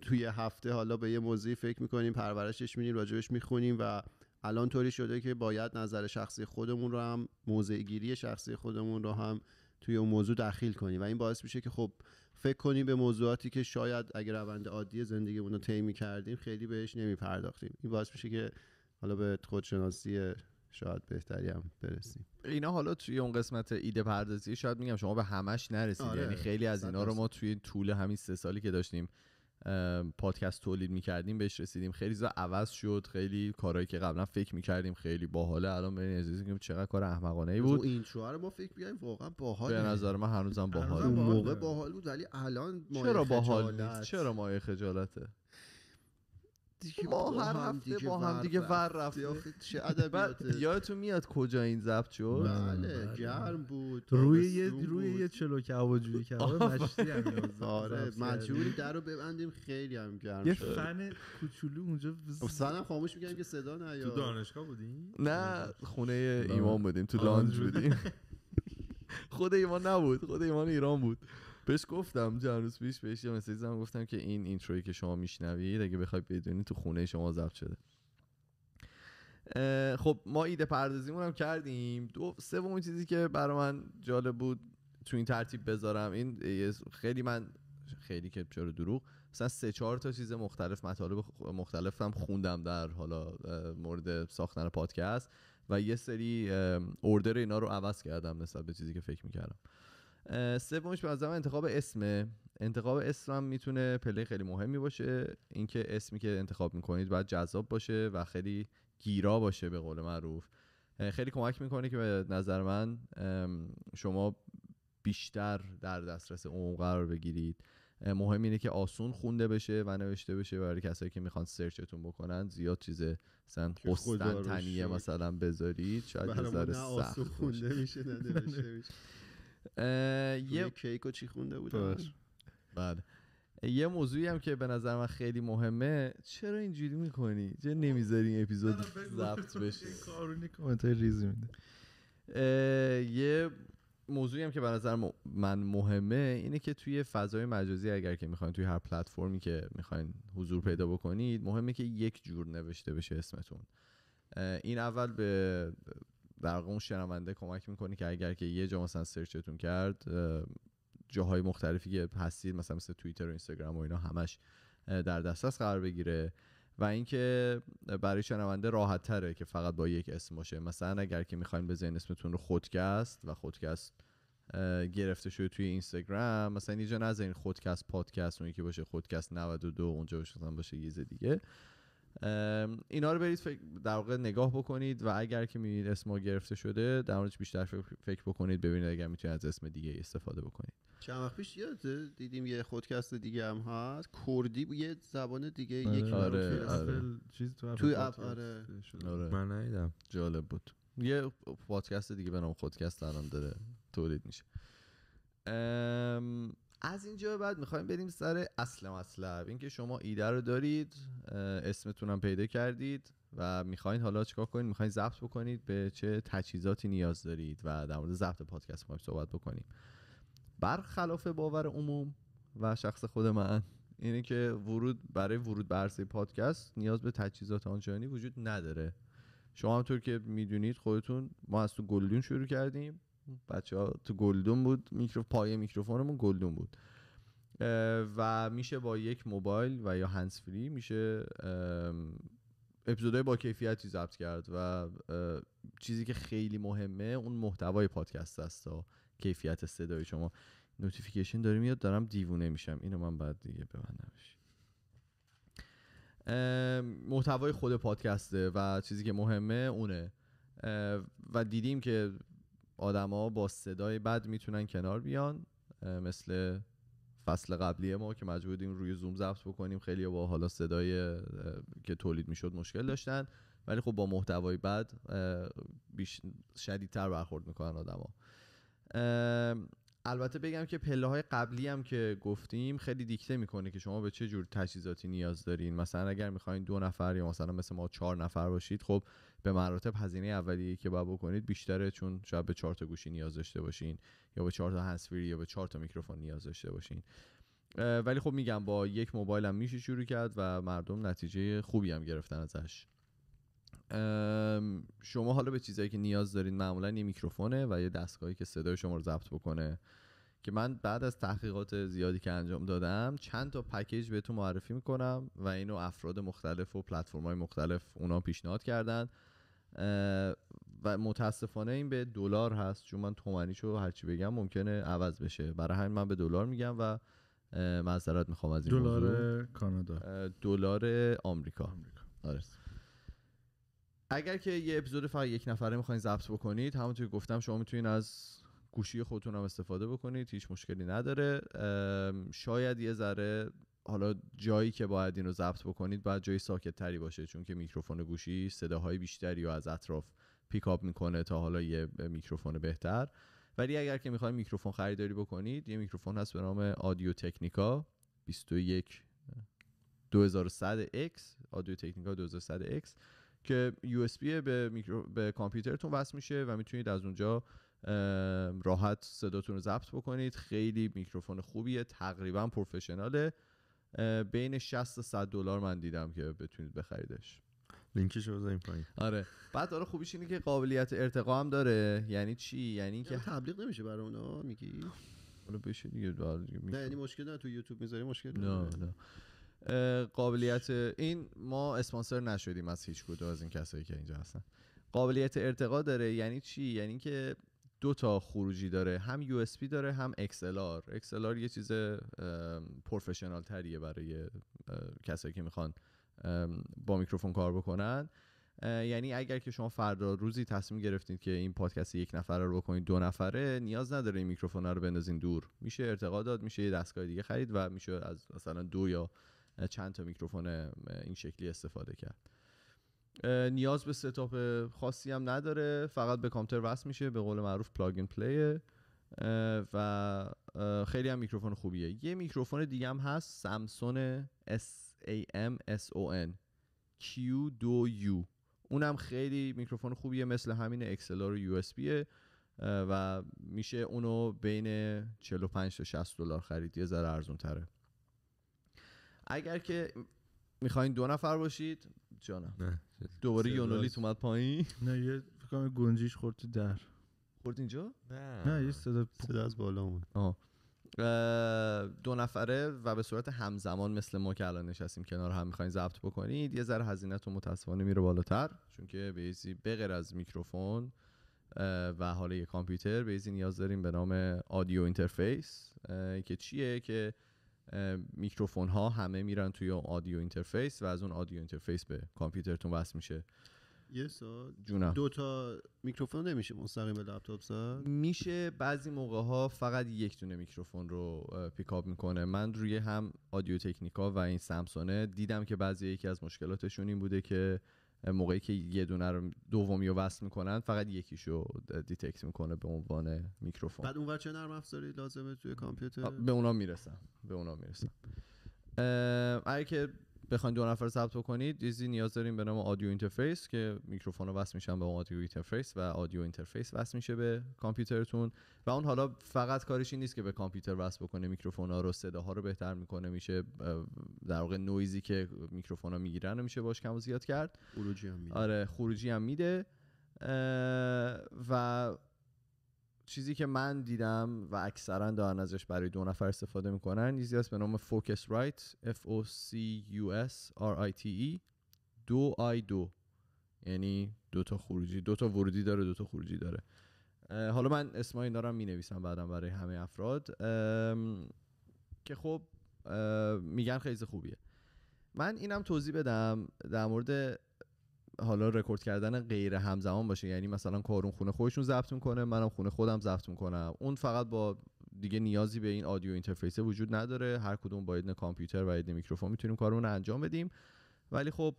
توی هفته حالا به یه موضوعی فکر میکنیم پرورشش میدیم راجبش میخونیم و الان طوری شده که باید نظر شخصی خودمون رو هم موضع گیری شخصی خودمون رو هم توی اون موضوع دخیل کنیم و این باعث میشه که خب فکر کنیم به موضوعاتی که شاید اگر روند عادی زندگیمون رو طی کردیم خیلی بهش نمیپرداختیم این باعث میشه که حالا به خودشناسی شاید بهتری هم برسیم اینا حالا توی اون قسمت ایده پردازی شاید میگم شما به همش نرسید آره. یعنی خیلی از اینا رو ما توی طول همین سه سالی که داشتیم پادکست تولید میکردیم بهش رسیدیم خیلی زا عوض شد خیلی کارهایی که قبلا فکر میکردیم خیلی باحاله الان به عزیزی که چقدر کار احمقانه ای بود این شوهر ما فکر بیایم واقعا باحاله به نظر من هنوزم باحاله اون موقع باحال بود ولی الان چرا باحال نیست چرا مایه خجالته دیگه ما هر هفته با هم دیگه ور رفته چه یادتون میاد کجا این ضبط شد بله, بله،, بله. گرم بود روی یه روی یه چلو کبابجویی کباب بله. مشتی آره مجبوری در رو ببندیم خیلی هم گرم یه فن کوچولو اونجا اصلا خب، خاموش میگم که صدا نیاد تو دانشگاه بودیم؟ نه خونه ایمان بودیم تو لانج بودیم خود ایمان نبود خود ایمان ایران بود بهش گفتم چند روز پیش بهش یه مسیج گفتم که این اینتروی که شما میشنوید اگه بخواید بدونید تو خونه شما ضبط شده خب ما ایده پردازیمون هم کردیم دو سومین چیزی که برای من جالب بود تو این ترتیب بذارم این خیلی من خیلی که چرا دروغ مثلا سه چهار تا چیز مختلف مطالب مختلف هم خوندم در حالا مورد ساختن پادکست و یه سری اوردر اینا رو عوض کردم نسبت به چیزی که فکر میکردم سومش به نظرم انتخاب اسمه انتخاب اسم هم میتونه پله خیلی مهمی باشه اینکه اسمی که انتخاب میکنید باید جذاب باشه و خیلی گیرا باشه به قول معروف خیلی کمک میکنه که به نظر من شما بیشتر در دسترس عموم قرار بگیرید مهم اینه که آسون خونده بشه و نوشته بشه برای کسایی که میخوان سرچتون بکنن زیاد چیز مثلا قسطنطنیه مثلا بذارید شاید نه خونده میشه یه و چی خونده بود بله یه موضوعی هم که به نظر من خیلی مهمه چرا اینجوری میکنی چرا نمیذاری این اپیزود ضبط بشه کارونی کامنت ریزی میده یه موضوعی هم که به نظر من مهمه اینه که توی فضای مجازی اگر که میخواین توی هر پلتفرمی که میخواین حضور پیدا بکنید مهمه که یک جور نوشته بشه اسمتون این اول به در اون شنونده کمک میکنه که اگر که یه جا مثلا سرچتون کرد جاهای مختلفی که هستید مثلا مثل توییتر و اینستاگرام و اینا همش در دسترس قرار بگیره و اینکه برای شنونده راحت تره که فقط با یک اسم باشه مثلا اگر که میخواین بزنین اسمتون رو خودکست و خودکست گرفته شده توی اینستاگرام مثلا اینجا نذارین خودکست پادکست اون که باشه خودکست 92 اونجا باشه باشه یه دیگه اینا رو برید در واقع نگاه بکنید و اگر که میبینید اسم گرفته شده در موردش بیشتر فکر بکنید ببینید اگر میتونید از اسم دیگه استفاده بکنید چند وقت پیش یاد دیدیم یه خودکست دیگه هم هست کردی یه زبان دیگه یک آره، آره. آره. تو توی اپ آره. آره. من ندیدم جالب بود یه پادکست دیگه به نام خودکست الان داره تولید میشه ام... از اینجا به بعد میخوایم بریم سر اصل مطلب اینکه شما ایده رو دارید اسمتونم پیدا کردید و میخواین حالا چیکار کنید میخواین ضبط بکنید به چه تجهیزاتی نیاز دارید و در مورد ضبط پادکست ما صحبت بکنیم برخلاف باور عموم و شخص خود من اینه که ورود برای ورود به پادکست نیاز به تجهیزات آنچنانی وجود نداره شما همطور که میدونید خودتون ما از تو گلدون شروع کردیم بچه ها تو گلدون بود میکرو... پایه میکروفونمون گلدون بود و میشه با یک موبایل و یا هنس فری میشه اپیزودهای با کیفیتی ضبط کرد و چیزی که خیلی مهمه اون محتوای پادکست است و کیفیت صدای شما نوتیفیکیشن داره میاد دارم دیوونه میشم اینو من بعد دیگه ببندمش محتوای خود پادکسته و چیزی که مهمه اونه و دیدیم که آدما با صدای بد میتونن کنار بیان مثل فصل قبلی ما که مجبور روی زوم ضبط بکنیم خیلی با حالا صدای که تولید میشد مشکل داشتن ولی خب با محتوای بد بیش شدیدتر برخورد میکنن آدما البته بگم که پله های قبلی هم که گفتیم خیلی دیکته میکنه که شما به چه جور تجهیزاتی نیاز دارین مثلا اگر میخواین دو نفر یا مثلا مثل ما چهار نفر باشید خب به مراتب هزینه اولیه که باید بکنید بیشتره چون شاید به چهار تا گوشی نیاز داشته باشین یا به چهار تا یا به چهار تا میکروفون نیاز داشته باشین ولی خب میگم با یک موبایل هم میشه شروع کرد و مردم نتیجه خوبی هم گرفتن ازش شما حالا به چیزایی که نیاز دارین معمولا یه میکروفونه و یه دستگاهی که صدای شما رو ضبط بکنه که من بعد از تحقیقات زیادی که انجام دادم چند تا پکیج بهتون معرفی میکنم و اینو افراد مختلف و پلتفرم‌های مختلف اونا پیشنهاد کردند و متاسفانه این به دلار هست چون من تومنیشو هرچی بگم ممکنه عوض بشه برای همین من به دلار میگم و معذرت میخوام از این دلار کانادا دلار آمریکا, آمریکا. آره. اگر که یه اپیزود فقط یک نفره میخواین ضبط بکنید همونطور که گفتم شما میتونید از گوشی خودتون هم استفاده بکنید هیچ مشکلی نداره شاید یه ذره حالا جایی که باید این رو ضبط بکنید باید جایی ساکت تری باشه چون که میکروفون گوشی صداهای بیشتری رو از اطراف پیکاپ میکنه تا حالا یه میکروفون بهتر ولی اگر که میخواید میکروفون خریداری بکنید یه میکروفون هست به نام آدیو تکنیکا 21 x آدیو تکنیکا 2100X که USB به میکرو... به کامپیوترتون وصل میشه و میتونید از اونجا راحت صداتون رو ضبط بکنید خیلی میکروفون خوبیه تقریبا پروفشناله بین 60 تا 100 دلار من دیدم که بتونید بخریدش لینکش رو بزنیم پایین آره بعد آره خوبیش اینه که قابلیت ارتقا هم داره یعنی چی یعنی اینکه یعنی تبلیغ نمیشه برای اونا میگی حالا بشه دیگه نه یعنی مشکل نه تو یوتیوب میذاری مشکل نه نه قابلیت این ما اسپانسر نشدیم از هیچ کدوم از این کسایی که اینجا هستن قابلیت ارتقا داره یعنی چی یعنی که دو تا خروجی داره هم یو اس داره هم XLR XLR یه چیز پروفشنال تریه برای کسایی که میخوان با میکروفون کار بکنن یعنی اگر که شما فردا روزی تصمیم گرفتید که این پادکست یک نفره رو بکنید دو نفره نیاز نداره این میکروفون رو بندازین دور میشه ارتقا داد میشه یه دستگاه دیگه خرید و میشه از مثلا دو یا چند تا میکروفون این شکلی استفاده کرد نیاز به ستاپ خاصی هم نداره فقط به کامپیوتر وصل میشه به قول معروف پلاگین پلیه و خیلی هم میکروفون خوبیه یه میکروفون دیگه هم هست سامسون S-A-M-S-O-N Q2U اونم خیلی میکروفون خوبیه مثل همین XLR و USBه و میشه اونو بین 45 تا 60 دلار خرید یه ذره ارزون تره اگر که میخواین دو نفر باشید جانم نه دوباره یونولیت اومد پایین نه یه فکرم گنجیش خورد تو در خورد اینجا نه نه یه صدا صدا از بالا اومد دو نفره و به صورت همزمان مثل ما که الان نشستیم کنار هم میخواین ضبط بکنید یه ذره هزینهتون متاسفانه میره بالاتر چون که به ایزی بغیر از میکروفون و حالا یه کامپیوتر به نیاز داریم به نام آدیو اینترفیس که چیه که میکروفون ها همه میرن توی آدیو اینترفیس و از اون آدیو اینترفیس به کامپیوترتون وصل میشه یه سال جونم دو تا میکروفون نمیشه مستقیم به لپتاپ زد میشه بعضی موقع ها فقط یک دونه میکروفون رو پیکاپ میکنه من روی هم آدیو تکنیکا و این سامسونه دیدم که بعضی یکی از مشکلاتشون این بوده که موقعی که یه دونه رو دومی رو وصل میکنن فقط یکیشو دیتکت میکنه به عنوان میکروفون بعد اونور چه نرم افزاری لازمه توی کامپیوتر به اونا میرسم به اونا میرسم اگه که بخواین دو نفر ثبت بکنید دیزی نیاز داریم به نام آدیو اینترفیس که میکروفون وصل میشن به آدیو اینترفیس و آدیو اینترفیس وصل میشه به کامپیوترتون و اون حالا فقط کارش این نیست که به کامپیوتر وصل بکنه میکروفون ها رو ها رو بهتر میکنه میشه در واقع نویزی که میکروفون ها میگیرن میشه باش کم و زیاد کرد خروجی هم میده آره خروجی هم میده و چیزی که من دیدم و اکثرا دارن ازش برای دو نفر استفاده میکنن چیزی هست به نام فوکس رایت F O C U S R I T E دو آی دو یعنی دو تا خروجی دو تا ورودی داره دو تا خروجی داره حالا من اسمای اینا رو می نویسم برای همه افراد که خب میگن خیلی خوبیه من اینم توضیح بدم در مورد حالا رکورد کردن غیر همزمان باشه یعنی مثلا کارون خونه خودشون ضبط میکنه منم خونه خودم ضبط میکنم اون فقط با دیگه نیازی به این آدیو اینترفیس وجود نداره هر کدوم با یه کامپیوتر و یه میکروفون میتونیم کارون رو انجام بدیم ولی خب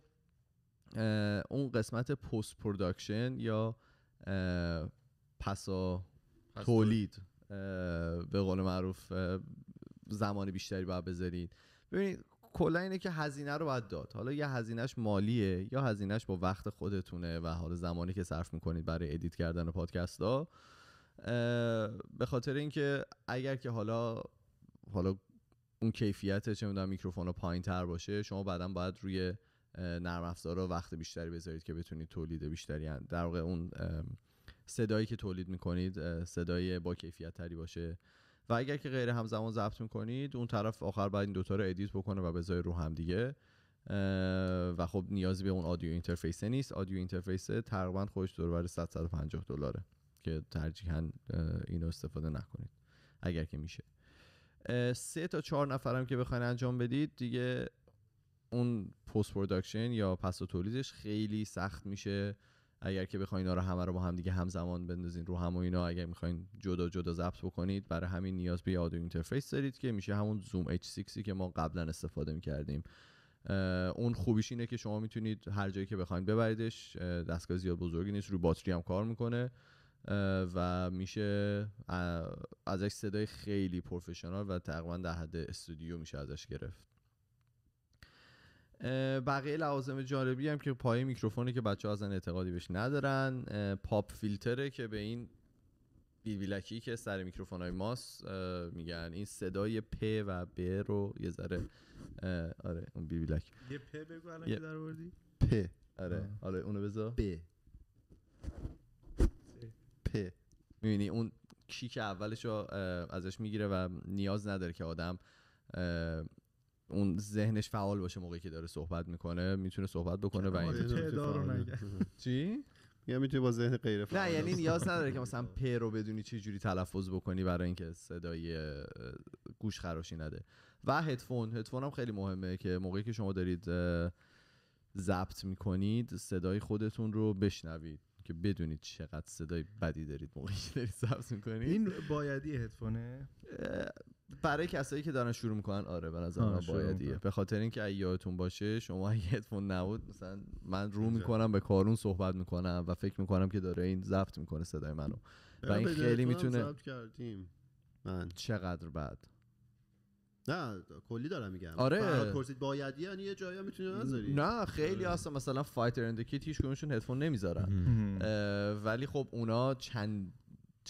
اون قسمت پست پروداکشن یا پسا تولید به قول معروف زمان بیشتری باید بذارید ببینید کلا اینه که هزینه رو باید داد حالا یه هزینهش مالیه یا هزینهش با وقت خودتونه و حالا زمانی که صرف میکنید برای ادیت کردن پادکست ها به خاطر اینکه اگر که حالا حالا اون کیفیت چه میدونم میکروفون رو پایین تر باشه شما بعدا باید روی نرم افزار رو وقت بیشتری بذارید که بتونید تولید بیشتری در واقع اون صدایی که تولید میکنید صدای با کیفیت تری باشه و اگر که غیر همزمان ضبط میکنید اون طرف آخر باید این دوتا رو ادیت بکنه و بذاره رو هم دیگه و خب نیازی به اون آدیو اینترفیس نیست آدیو اینترفیس تقریبا خودش دور بر 150 دلاره که ترجیحا اینو استفاده نکنید اگر که میشه سه تا چهار نفرم که بخواین انجام بدید دیگه اون پست پروداکشن یا پس و تولیدش خیلی سخت میشه اگر که بخواین اینا رو همه رو با هم دیگه همزمان بندازین رو هم و اینا اگر میخواین جدا جدا ضبط بکنید برای همین نیاز به آدیو اینترفیس دارید که میشه همون زوم H6 که ما قبلا استفاده میکردیم اون خوبیش اینه که شما میتونید هر جایی که بخواین ببریدش دستگاه زیاد بزرگی نیست رو باتری هم کار میکنه و میشه ازش صدای خیلی پروفشنال و تقریبا در حد استودیو میشه ازش گرفت بقیه لوازم جانبی هم که پای میکروفونی که بچه ها ازن اعتقادی بهش ندارن پاپ فیلتره که به این بیویلکی که سر میکروفون های ماست میگن این صدای پ و ب رو یه ذره آره اون بیلک یه پ بگو الان که در پ آره آره اونو بذار ب پ میبینی اون کیک اولش رو ازش میگیره و نیاز نداره که آدم اون ذهنش فعال باشه موقعی که داره صحبت میکنه میتونه صحبت بکنه و این چی یا میتونی با ذهن غیر فعال نه یعنی نیاز نداره که مثلا پ رو بدونی چه جوری تلفظ بکنی برای اینکه صدای گوش خراشی نده و هدفون هدفون هم خیلی مهمه که موقعی که شما دارید ضبط میکنید صدای خودتون رو بشنوید که بدونید چقدر صدای بدی دارید موقعی که دارید ضبط میکنید این بایدی هدفونه برای کسایی که دارن شروع میکنن آره به نظر من بایدیه به خاطر اینکه اگه یادتون باشه شما اگه هدفون نبود مثلا من رو میکنم به کارون صحبت میکنم و فکر میکنم که داره این ضبط میکنه صدای منو و این خیلی میتونه کردیم من چقدر بعد نه کلی دارم میگم آره پرسید باید یعنی یه جایی میتونه نذاری نه خیلی آره. مثلا فایتر اند کیت هیچ کدومشون هدفون نمیذارن ولی خب اونا چند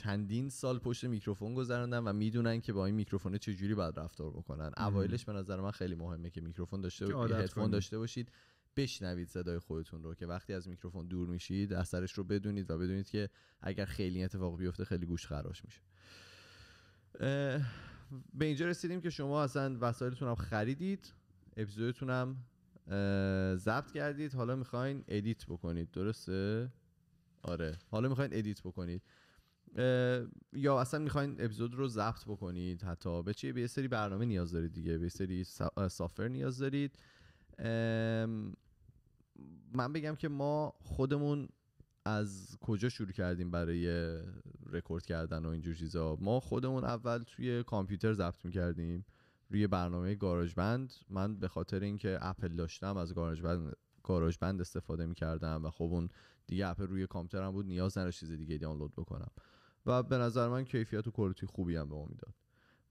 چندین سال پشت میکروفون گذروندن و میدونن که با این میکروفون چجوری باید رفتار بکنن اوایلش به نظر من خیلی مهمه که میکروفون داشته باشید هدفون داشته باشید بشنوید صدای خودتون رو که وقتی از میکروفون دور میشید اثرش رو بدونید و بدونید که اگر خیلی اتفاق بیفته خیلی گوش خراش میشه به اینجا رسیدیم که شما اصلا وسایلتون هم خریدید اپیزودتون هم ضبط کردید حالا میخواین ادیت بکنید درسته آره حالا میخواین ادیت بکنید یا اصلا میخواین اپیزود رو ضبط بکنید حتی به چیه به یه سری برنامه نیاز دارید دیگه به سری سافر نیاز دارید من بگم که ما خودمون از کجا شروع کردیم برای رکورد کردن و اینجور چیزا ما خودمون اول توی کامپیوتر ضبط میکردیم روی برنامه گاراژ بند من به خاطر اینکه اپل داشتم از گاراژ بند گاراژ بند استفاده میکردم و خب اون دیگه اپل روی کامپیوترم بود نیاز نداشت چیز دیگه دانلود بکنم و به نظر من کیفیت و کوالیتی خوبی هم به ما میداد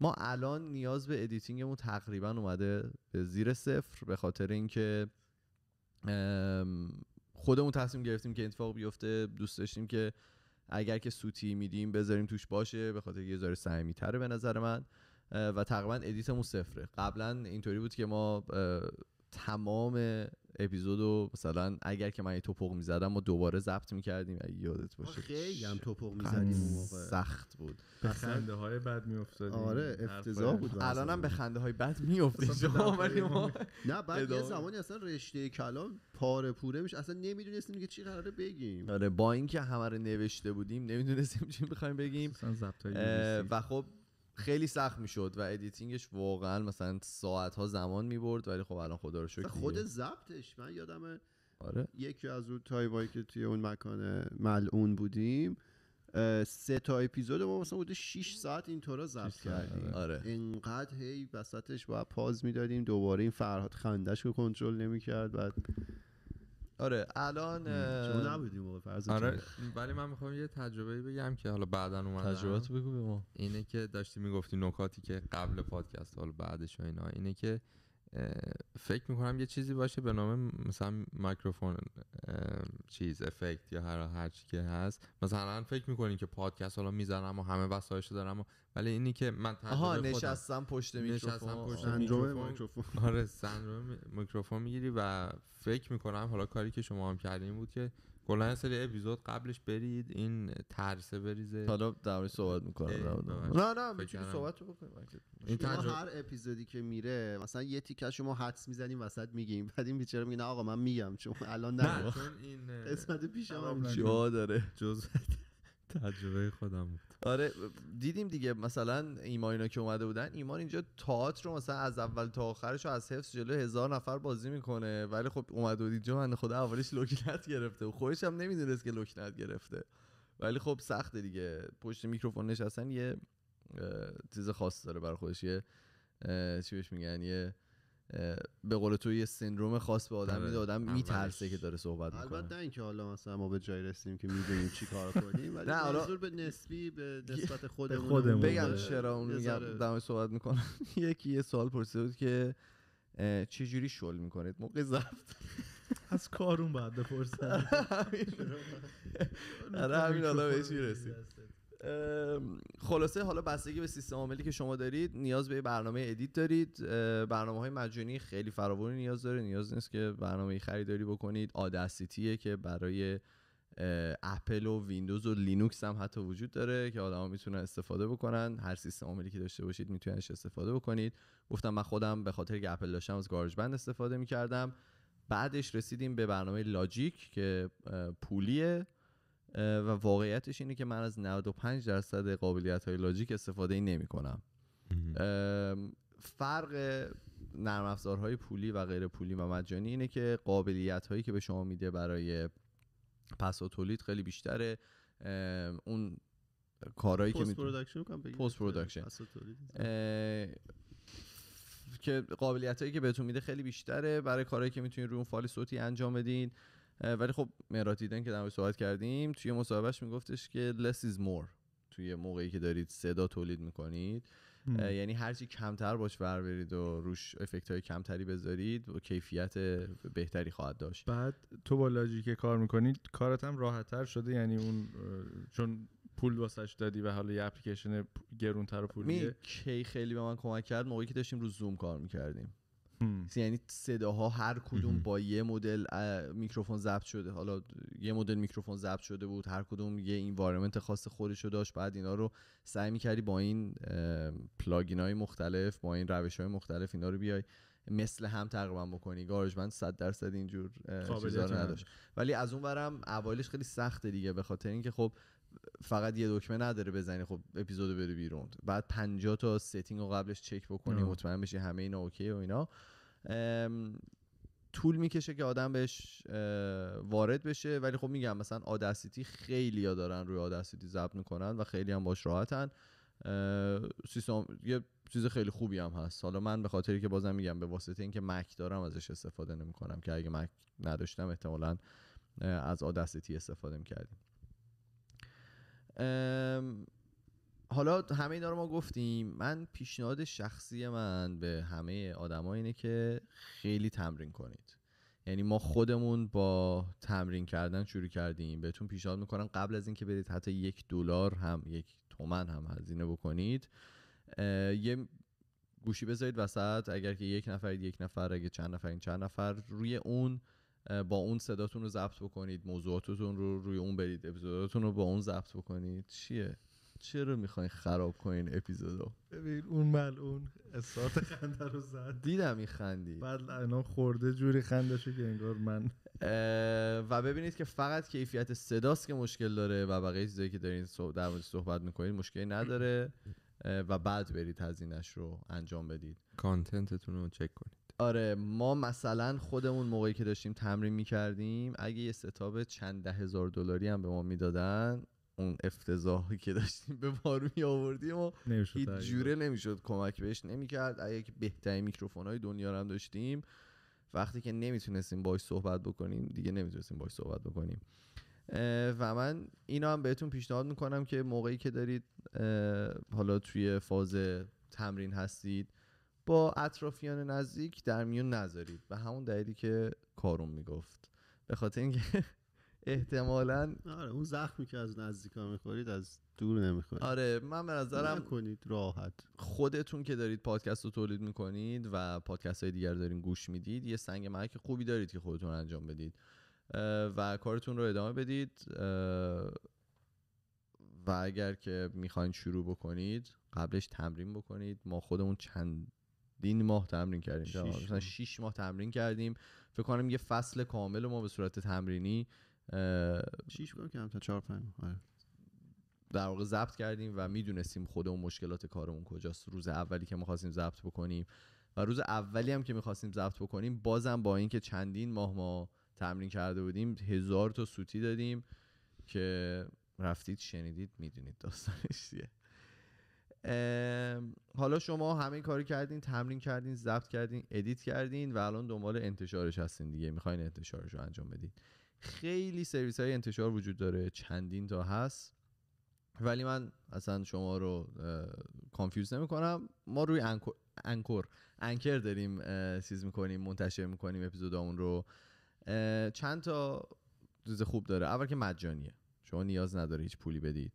ما الان نیاز به ادیتینگمون تقریبا اومده به زیر صفر به خاطر اینکه خودمون تصمیم گرفتیم که اتفاق بیفته دوست داشتیم که اگر که سوتی میدیم بذاریم توش باشه به خاطر یه ذره صمیمیتره به نظر من و تقریبا ادیتمون صفره قبلا اینطوری بود که ما تمام اپیزود رو مثلا اگر که من یه توپق میزدم ما دوباره ضبط میکردیم اگه یادت باشه خیلی هم توپق میزدیم موقع سخت بود به خنده های بد میافتادیم آره افتضاح بود الانم به خنده های بد میافتیم نه بعد یه زمانی اصلا رشته کلام پاره پوره میشه اصلا نمیدونستیم که چی قراره بگیم آره با اینکه همه رو نوشته بودیم نمیدونستیم چی میخوایم بگیم و خب خیلی سخت میشد و ادیتینگش واقعا مثلا ساعت ها زمان میبرد ولی خب الان خدا رو شکر خود ضبطش من یادم آره. یکی از اون تایمایی که توی اون مکان ملعون بودیم سه تا اپیزود ما مثلا بوده 6 ساعت اینطورا ضبط کردیم آره. آره. اینقدر هی وسطش باید پاز میدادیم دوباره این فرهاد خندش رو کنترل نمیکرد بعد آره الان موقع آره ولی من میخوام یه تجربه بگم که حالا بعدا اومدم تجربه بگو به ما اینه که داشتی میگفتی نکاتی که قبل پادکست حالا بعدش و اینا اینه که فکر میکنم یه چیزی باشه به نام مثلا میکروفون چیز افکت یا هر هر چی که هست مثلا فکر میکنین که پادکست حالا میزنم و همه وسایلش دارم و ولی اینی که من آها نشستم پشت میکروفون میکروفون آره سندروم میکروفون میگیری و فکر میکنم حالا کاری که شما هم کردین بود که کلا سری اپیزود قبلش برید این ترسه بریزه حالا در صحبت میکنم نه نه میتونی صحبت بکنیم این تجربه... هر اپیزودی که میره مثلا یه تیکه شما حدس میزنیم وسط میگیم بعد این بیچاره میگه نه آقا من میگم چون الان نه چون این قسمت پیشم هم داره جز تجربه خودم آره دیدیم دیگه مثلا ایمان اینا که اومده بودن ایمان اینجا تاعت رو مثلا از اول تا آخرش رو از حفظ جلو هزار نفر بازی میکنه ولی خب اومده بود اینجا من خدا اولش لکنت گرفته و خودش هم نمیدونست که لکنت گرفته ولی خب سخته دیگه پشت میکروفون نشستن یه چیز خاص داره برای خودش یه چی بهش میگن یه به قول تو یه سندروم خاص به آدم آره، میده آدم میترسه که داره صحبت میکنه البته نه اینکه حالا مثلا ما به جای رسیدیم که میدونیم چی کار کنیم ولی منظور به نسبی به نسبت خودمون, بگم چرا اون میگم دم صحبت میکنه یکی یه سوال پرسیده بود که چه جوری شل میکنید موقع زفت از کارون بعد بپرسن آره همین حالا بهش رسید خلاصه حالا بستگی به سیستم عاملی که شما دارید نیاز به برنامه ادیت دارید برنامه های مجانی خیلی فراوانی نیاز داره نیاز نیست که برنامه خریداری بکنید آداسیتیه که برای اپل و ویندوز و لینوکس هم حتی وجود داره که آدما میتونن استفاده بکنن هر سیستم عاملی که داشته باشید میتونیدش استفاده بکنید گفتم من خودم به خاطر که اپل داشتم از گارج بند استفاده میکردم بعدش رسیدیم به برنامه لاجیک که پولیه و واقعیتش اینه که من از 95 درصد قابلیت های لاجیک استفاده نمی کنم فرق نرم پولی و غیر پولی و مجانی اینه که قابلیت هایی که به شما میده برای پس و تولید خیلی بیشتره اون کارهایی که پست پست پروداکشن که قابلیت هایی که بهتون میده خیلی بیشتره برای کارهایی که میتونید روی اون فایل صوتی انجام بدین ولی خب مراتیدن که در صحبت کردیم توی مصاحبهش میگفتش که less is more توی موقعی که دارید صدا تولید میکنید یعنی هرچی کمتر باش ور برید و روش افکت های کمتری بذارید و کیفیت بهتری خواهد داشت بعد تو با لاجیک کار میکنید کارت هم راحتتر شده یعنی اون چون پول واسش دادی و حالا یه اپلیکیشن گرونتر و پولیه می کی خیلی به من کمک کرد موقعی که داشتیم رو زوم کار میکردیم یعنی صداها هر کدوم با یه مدل میکروفون ضبط شده حالا یه مدل میکروفون ضبط شده بود هر کدوم یه اینوایرمنت خاص خودش رو داشت بعد اینا رو سعی میکردی با این پلاگین های مختلف با این روش های مختلف اینا رو بیای مثل هم تقریبا بکنی گارج من 100 درصد اینجور چیزا نداشت ولی از اون برم اوایلش خیلی سخته دیگه به خاطر اینکه خب فقط یه دکمه نداره بزنی خب اپیزودو بره بیرون بعد 50 تا ستینگ رو قبلش چک بکنی مطمئن بشی همه اینا اوکی و اینا طول میکشه که آدم بهش وارد بشه ولی خب میگم مثلا آداسیتی خیلی ها دارن روی آداسیتی ضبط میکنن و خیلی هم باش راحتن سیستم یه چیز خیلی خوبی هم هست حالا من به خاطری که بازم میگم به واسطه اینکه مک دارم ازش استفاده نمیکنم که اگه مک نداشتم احتمالا از آداسیتی استفاده میکردیم حالا همه اینا رو ما گفتیم من پیشنهاد شخصی من به همه آدما اینه که خیلی تمرین کنید یعنی ما خودمون با تمرین کردن شروع کردیم بهتون پیشنهاد میکنم قبل از اینکه برید حتی یک دلار هم یک تومن هم هزینه بکنید یه گوشی بذارید وسط اگر که یک نفرید یک نفر اگه چند نفرین چند نفر روی اون با اون صداتون رو ضبط بکنید موضوعاتتون رو روی اون برید اپیزوداتون رو با اون ضبط بکنید چیه چرا میخواین خراب کنین اپیزودو ببین اون اون استارت خنده رو زد دیدم این خندی بعد الان خورده جوری خنده شد که انگار من و ببینید که فقط کیفیت صداست که مشکل داره و بقیه چیزایی که دارین در مورد صحبت میکنید مشکلی نداره و بعد برید هزینهش رو انجام بدید کانتنتتون رو چک کنید آره ما مثلا خودمون موقعی که داشتیم تمرین میکردیم اگه یه ستاب چند ده هزار دلاری هم به ما میدادن اون افتضاحی که داشتیم به بار می آوردیم و هیچ جوره نمیشد کمک بهش نمیکرد اگه که بهترین میکروفون های دنیا هم داشتیم وقتی که نمیتونستیم باش صحبت بکنیم دیگه نمیتونستیم باش صحبت بکنیم و من اینا هم بهتون پیشنهاد میکنم که موقعی که دارید حالا توی فاز تمرین هستید با اطرافیان نزدیک در میون نذارید به همون دلیلی که کارون میگفت به خاطر اینکه احتمالا آره اون زخمی که از نزدیکا میخورید از دور نمیخورید آره من به نظرم کنید راحت خودتون که دارید پادکست رو تولید میکنید و پادکست های دیگر دارین گوش میدید یه سنگ مرک خوبی دارید که خودتون انجام بدید و کارتون رو ادامه بدید و اگر که میخواین شروع بکنید قبلش تمرین بکنید ما خودمون چند دین ماه تمرین کردیم شیش مثلا 6 ماه تمرین کردیم فکر کنم یه فصل کامل ما به صورت تمرینی 6 کم تا 4 5 آره. در واقع ضبط کردیم و میدونستیم خودمون مشکلات کارمون کجاست روز اولی که ما خواستیم ضبط بکنیم و روز اولی هم که میخواستیم ضبط بکنیم بازم با اینکه چندین ماه ما تمرین کرده بودیم هزار تا سوتی دادیم که رفتید شنیدید میدونید داستانش حالا شما همه کاری کردین تمرین کردین ضبط کردین ادیت کردین و الان دنبال انتشارش هستین دیگه میخواین انتشارش رو انجام بدین خیلی سرویس های انتشار وجود داره چندین تا هست ولی من اصلا شما رو کانفیوز نمی کنم ما روی انکور انکر داریم سیز میکنیم منتشر میکنیم اپیزودامون رو چند تا چیز خوب داره اول که مجانیه شما نیاز نداره هیچ پولی بدید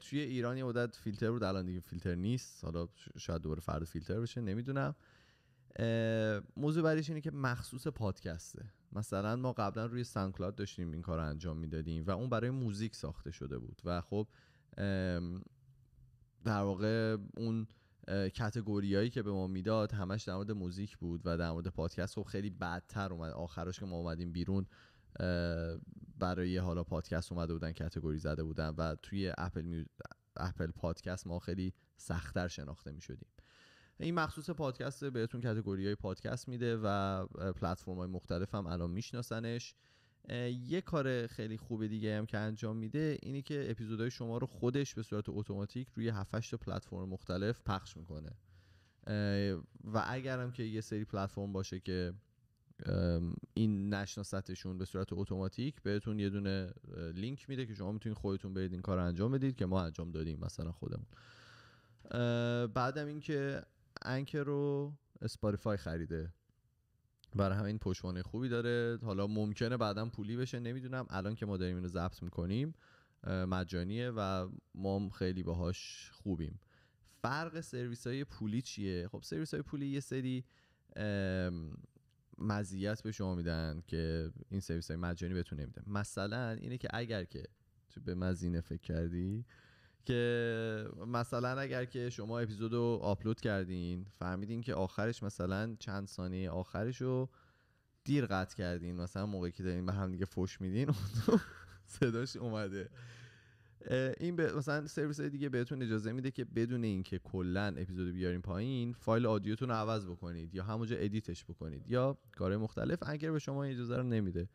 توی ایران یه مدت فیلتر بود الان دیگه فیلتر نیست حالا شاید دوباره فرد فیلتر بشه نمیدونم موضوع بعدیش اینه که مخصوص پادکسته مثلا ما قبلا روی سانکلاد داشتیم این کار رو انجام میدادیم و اون برای موزیک ساخته شده بود و خب در واقع اون کتگوریایی که به ما میداد همش در مورد موزیک بود و در مورد پادکست خب خیلی بدتر اومد آخرش که ما اومدیم بیرون برای حالا پادکست اومده بودن کتگوری زده بودن و توی اپل اپل پادکست ما خیلی سختتر شناخته می شدیم این مخصوص پادکست بهتون کتگوری های پادکست میده و پلتفرم های مختلف هم الان میشناسنش یه کار خیلی خوب دیگه هم که انجام میده اینی که اپیزودهای شما رو خودش به صورت اتوماتیک روی 7 تا پلتفرم مختلف پخش میکنه و اگرم که یه سری پلتفرم باشه که این نشناستشون به صورت اتوماتیک بهتون یه دونه لینک میده که شما میتونید خودتون برید این کار رو انجام بدید که ما انجام دادیم مثلا خودمون بعدم اینکه انکر رو اسپاریفای خریده برای همین پشوانه خوبی داره حالا ممکنه بعدا پولی بشه نمیدونم الان که ما داریم اینو ضبط میکنیم مجانیه و ما خیلی باهاش خوبیم فرق سرویس های پولی چیه خب سرویس های پولی یه سری مزیت به شما میدن که این سرویس های مجانی بهتون نمیدن مثلا اینه که اگر که تو به مزینه فکر کردی که مثلا اگر که شما اپیزود رو آپلود کردین فهمیدین که آخرش مثلا چند ثانیه آخرش رو دیر قطع کردین مثلا موقعی که دارین به هم دیگه فوش میدین صداش اومده این به مثلا سرویس دیگه بهتون اجازه میده که بدون اینکه کلا اپیزود بیارین پایین فایل آدیوتون رو عوض بکنید یا همونجا ادیتش بکنید یا کارهای مختلف اگر به شما اجازه رو نمیده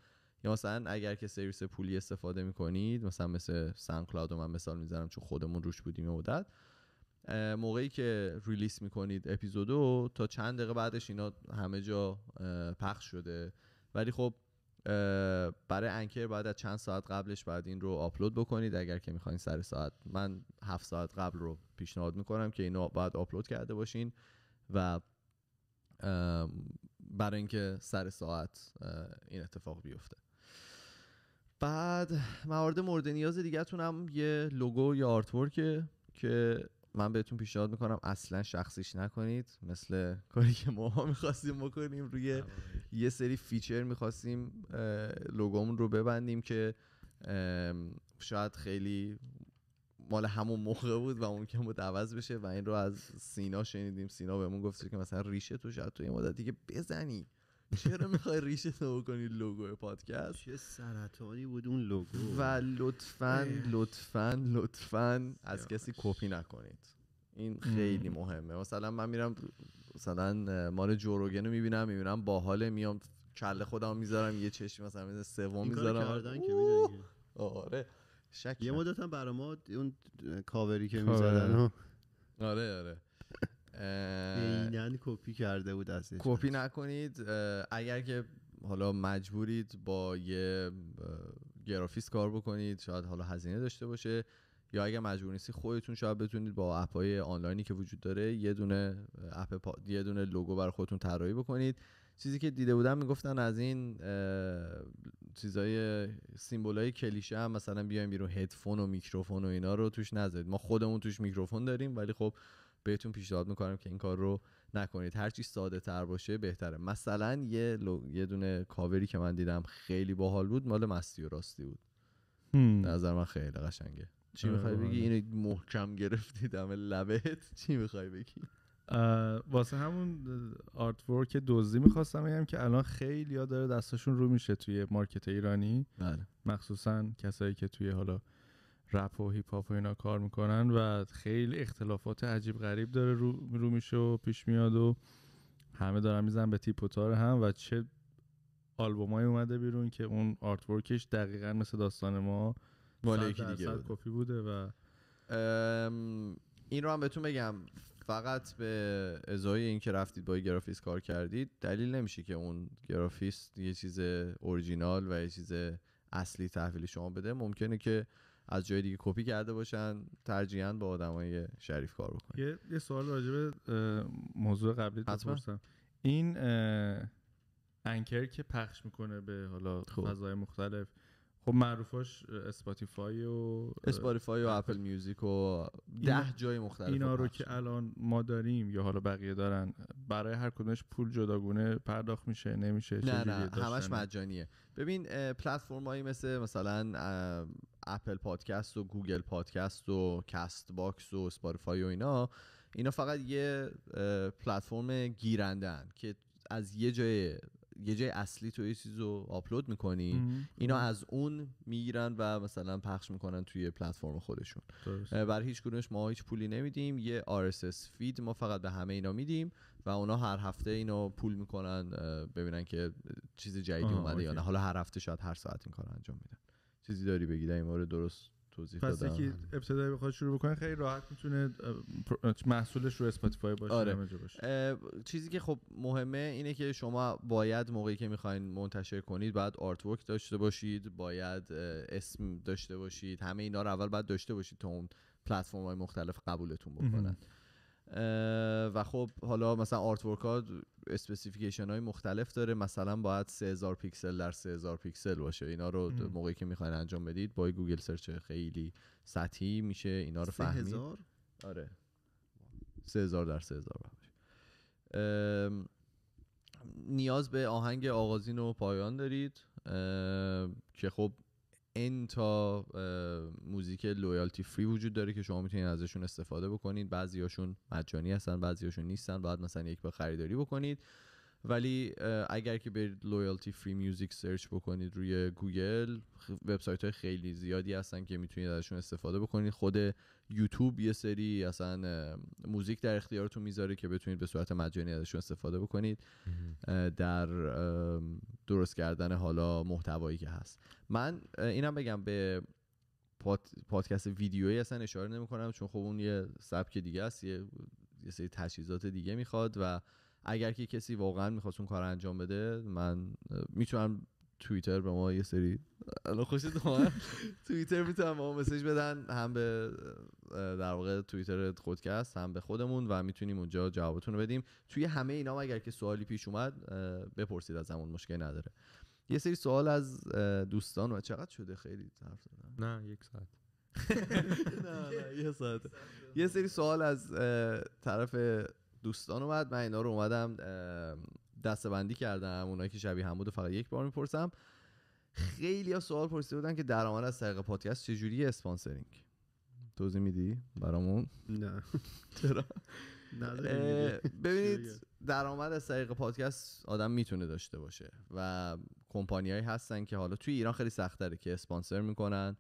یا مثلا اگر که سرویس پولی استفاده میکنید مثلا مثل سان کلاود من مثال میزنم چون خودمون روش بودیم یه مدت موقعی که ریلیس میکنید اپیزودو تا چند دقیقه بعدش اینا همه جا پخش شده ولی خب برای انکر بعد از چند ساعت قبلش بعد این رو آپلود بکنید اگر که میخواین سر ساعت من هفت ساعت قبل رو پیشنهاد میکنم که اینو باید آپلود کرده باشین و برای اینکه سر ساعت این اتفاق بیفته بعد موارد مورد نیاز دیگه هم یه لوگو یا آرتورکه که من بهتون پیشنهاد میکنم اصلا شخصیش نکنید مثل کاری که ما میخواستیم بکنیم روی یه سری فیچر میخواستیم لوگومون رو ببندیم که شاید خیلی مال همون موقع بود و ممکن بود عوض بشه و این رو از سینا شنیدیم سینا بهمون گفته که مثلا ریشه تو شاید تو یه مدتی که بزنی چرا میخوای ریشه تو کنید لوگو پادکست چه سرطانی بود اون لوگو و لطفا لطفا لطفا از کسی کپی نکنید این خیلی مهمه مثلا من میرم مثلا مال جوروگن رو میبینم میبینم باحاله میام کله خودم میذارم یه چشم مثلا سوم میذارم آره شک یه مدت هم ما اون کاوری که میذارن آره آره کپی کرده بود از کپی نکنید اگر که حالا مجبورید با یه گرافیس کار بکنید شاید حالا هزینه داشته باشه یا اگر مجبور نیستی خودتون شاید بتونید با های آنلاینی که وجود داره یه دونه اپ یه دونه لوگو بر خودتون طراحی بکنید چیزی که دیده بودم میگفتن از این چیزای های کلیشه هم مثلا بیایم بیرون هدفون و میکروفون و اینا رو توش نذارید ما خودمون توش میکروفون داریم ولی خب بهتون پیشنهاد میکنم که این کار رو نکنید هر چی ساده تر باشه بهتره مثلا یه, لو... یه دونه کاوری که من دیدم خیلی باحال بود مال مستی و راستی بود نظر من خیلی قشنگه چی میخوای بگی اینو محکم گرفتی دم لبت چی میخوای بگی واسه همون آرت ورک دزدی میخواستم بگم که الان خیلی ها داره دستشون رو میشه توی مارکت ایرانی بله. مخصوصا کسایی که توی حالا رپ و هیپ هاپ و اینا کار میکنن و خیلی اختلافات عجیب غریب داره رو, میشه و پیش میاد و همه دارن میزن به تیپ و تار هم و چه های اومده بیرون که اون آرت ورکش دقیقا مثل داستان ما مال یکی دیگه بوده. کپی بوده و این رو هم بهتون بگم فقط به ازای اینکه رفتید با گرافیس کار کردید دلیل نمیشه که اون گرافیست یه چیز اورجینال و یه چیز اصلی تحویل شما بده ممکنه که از جای دیگه کپی کرده باشن ترجیحاً با آدمای شریف کار بکنن یه, یه سوال راجع به موضوع قبلی بپرسم این انکر که پخش میکنه به حالا خب. فضای مختلف خب معروفاش اسپاتیفای و اسپاتیفای و اپل میوزیک و ده جای مختلف اینا رو که الان ما داریم یا حالا بقیه دارن برای هر کدومش پول جداگونه پرداخت میشه نمیشه نه نه همش مجانیه ببین پلتفرم مثل مثلا اپل پادکست و گوگل پادکست و کست باکس و اسپاتیفای و اینا اینا فقط یه پلتفرم ان که از یه جای یه جای اصلی تو یه چیز رو آپلود میکنی اینا از اون میگیرن و مثلا پخش میکنن توی پلتفرم خودشون برای هیچ کدومش ما هیچ پولی نمیدیم یه RSS فید ما فقط به همه اینا میدیم و اونا هر هفته اینا پول میکنن ببینن که چیز جدیدی اومده یا نه حالا هر هفته شاید هر ساعت این کار انجام میدن چیزی داری بگی در این مورد درست توضیح پس یکی ابتدای بخواد شروع بکنه خیلی راحت میتونه محصولش رو اسپاتیفای باشه آره. باشه. چیزی که خب مهمه اینه که شما باید موقعی که میخواین منتشر کنید باید آرت ورک داشته باشید باید اسم داشته باشید همه اینا رو اول باید داشته باشید تا اون پلتفرم مختلف قبولتون بکنن و خب حالا مثلا آرت ورک ها اسپسیفیکیشن های مختلف داره مثلا باید 3000 پیکسل در 3000 پیکسل باشه اینا رو موقعی که میخواین انجام بدید با گوگل سرچ خیلی سطحی میشه اینا رو فهمید 3000 آره 3000 در 3000 نیاز به آهنگ آغازین و پایان دارید که خب این تا موزیک لویالتی فری وجود داره که شما میتونید ازشون استفاده بکنید هاشون مجانی هستن هاشون نیستن بعد مثلا یک با خریداری بکنید ولی اگر که برید لویالتی فری میوزیک سرچ بکنید روی گوگل وبسایت های خیلی زیادی هستن که میتونید ازشون استفاده بکنید خود یوتیوب یه سری اصلا موزیک در اختیارتون میذاره که بتونید به صورت مجانی ازشون استفاده بکنید در درست کردن حالا محتوایی که هست من اینم بگم به پادکست ویدیویی اصلا اشاره نمیکنم چون خب اون یه سبک دیگه است یه, سری تجهیزات دیگه میخواد و اگر که کسی واقعا میخواست اون کار انجام بده من میتونم توییتر به ما یه سری الان توییتر میتونم ما مسیج بدن هم به در واقع توییتر خودکست هم به خودمون و میتونیم اونجا جوابتون رو بدیم توی همه اینا اگر که سوالی پیش اومد بپرسید از همون مشکل نداره یه سری سوال از دوستان و چقدر شده خیلی نه یک ساعت نه نه یه ساعت یه سری سوال از طرف دوستان اومد من اینا رو اومدم دستبندی کردم اونایی که شبیه هم بود فقط یک بار میپرسم خیلی ها سوال پرسیده بودن که درآمد از طریق پادکست چجوری اسپانسرینگ توضیح میدی برامون نه چرا ببینید درآمد از طریق پادکست آدم میتونه داشته باشه و کمپانیایی هستن که حالا توی ایران خیلی سختره که اسپانسر میکنن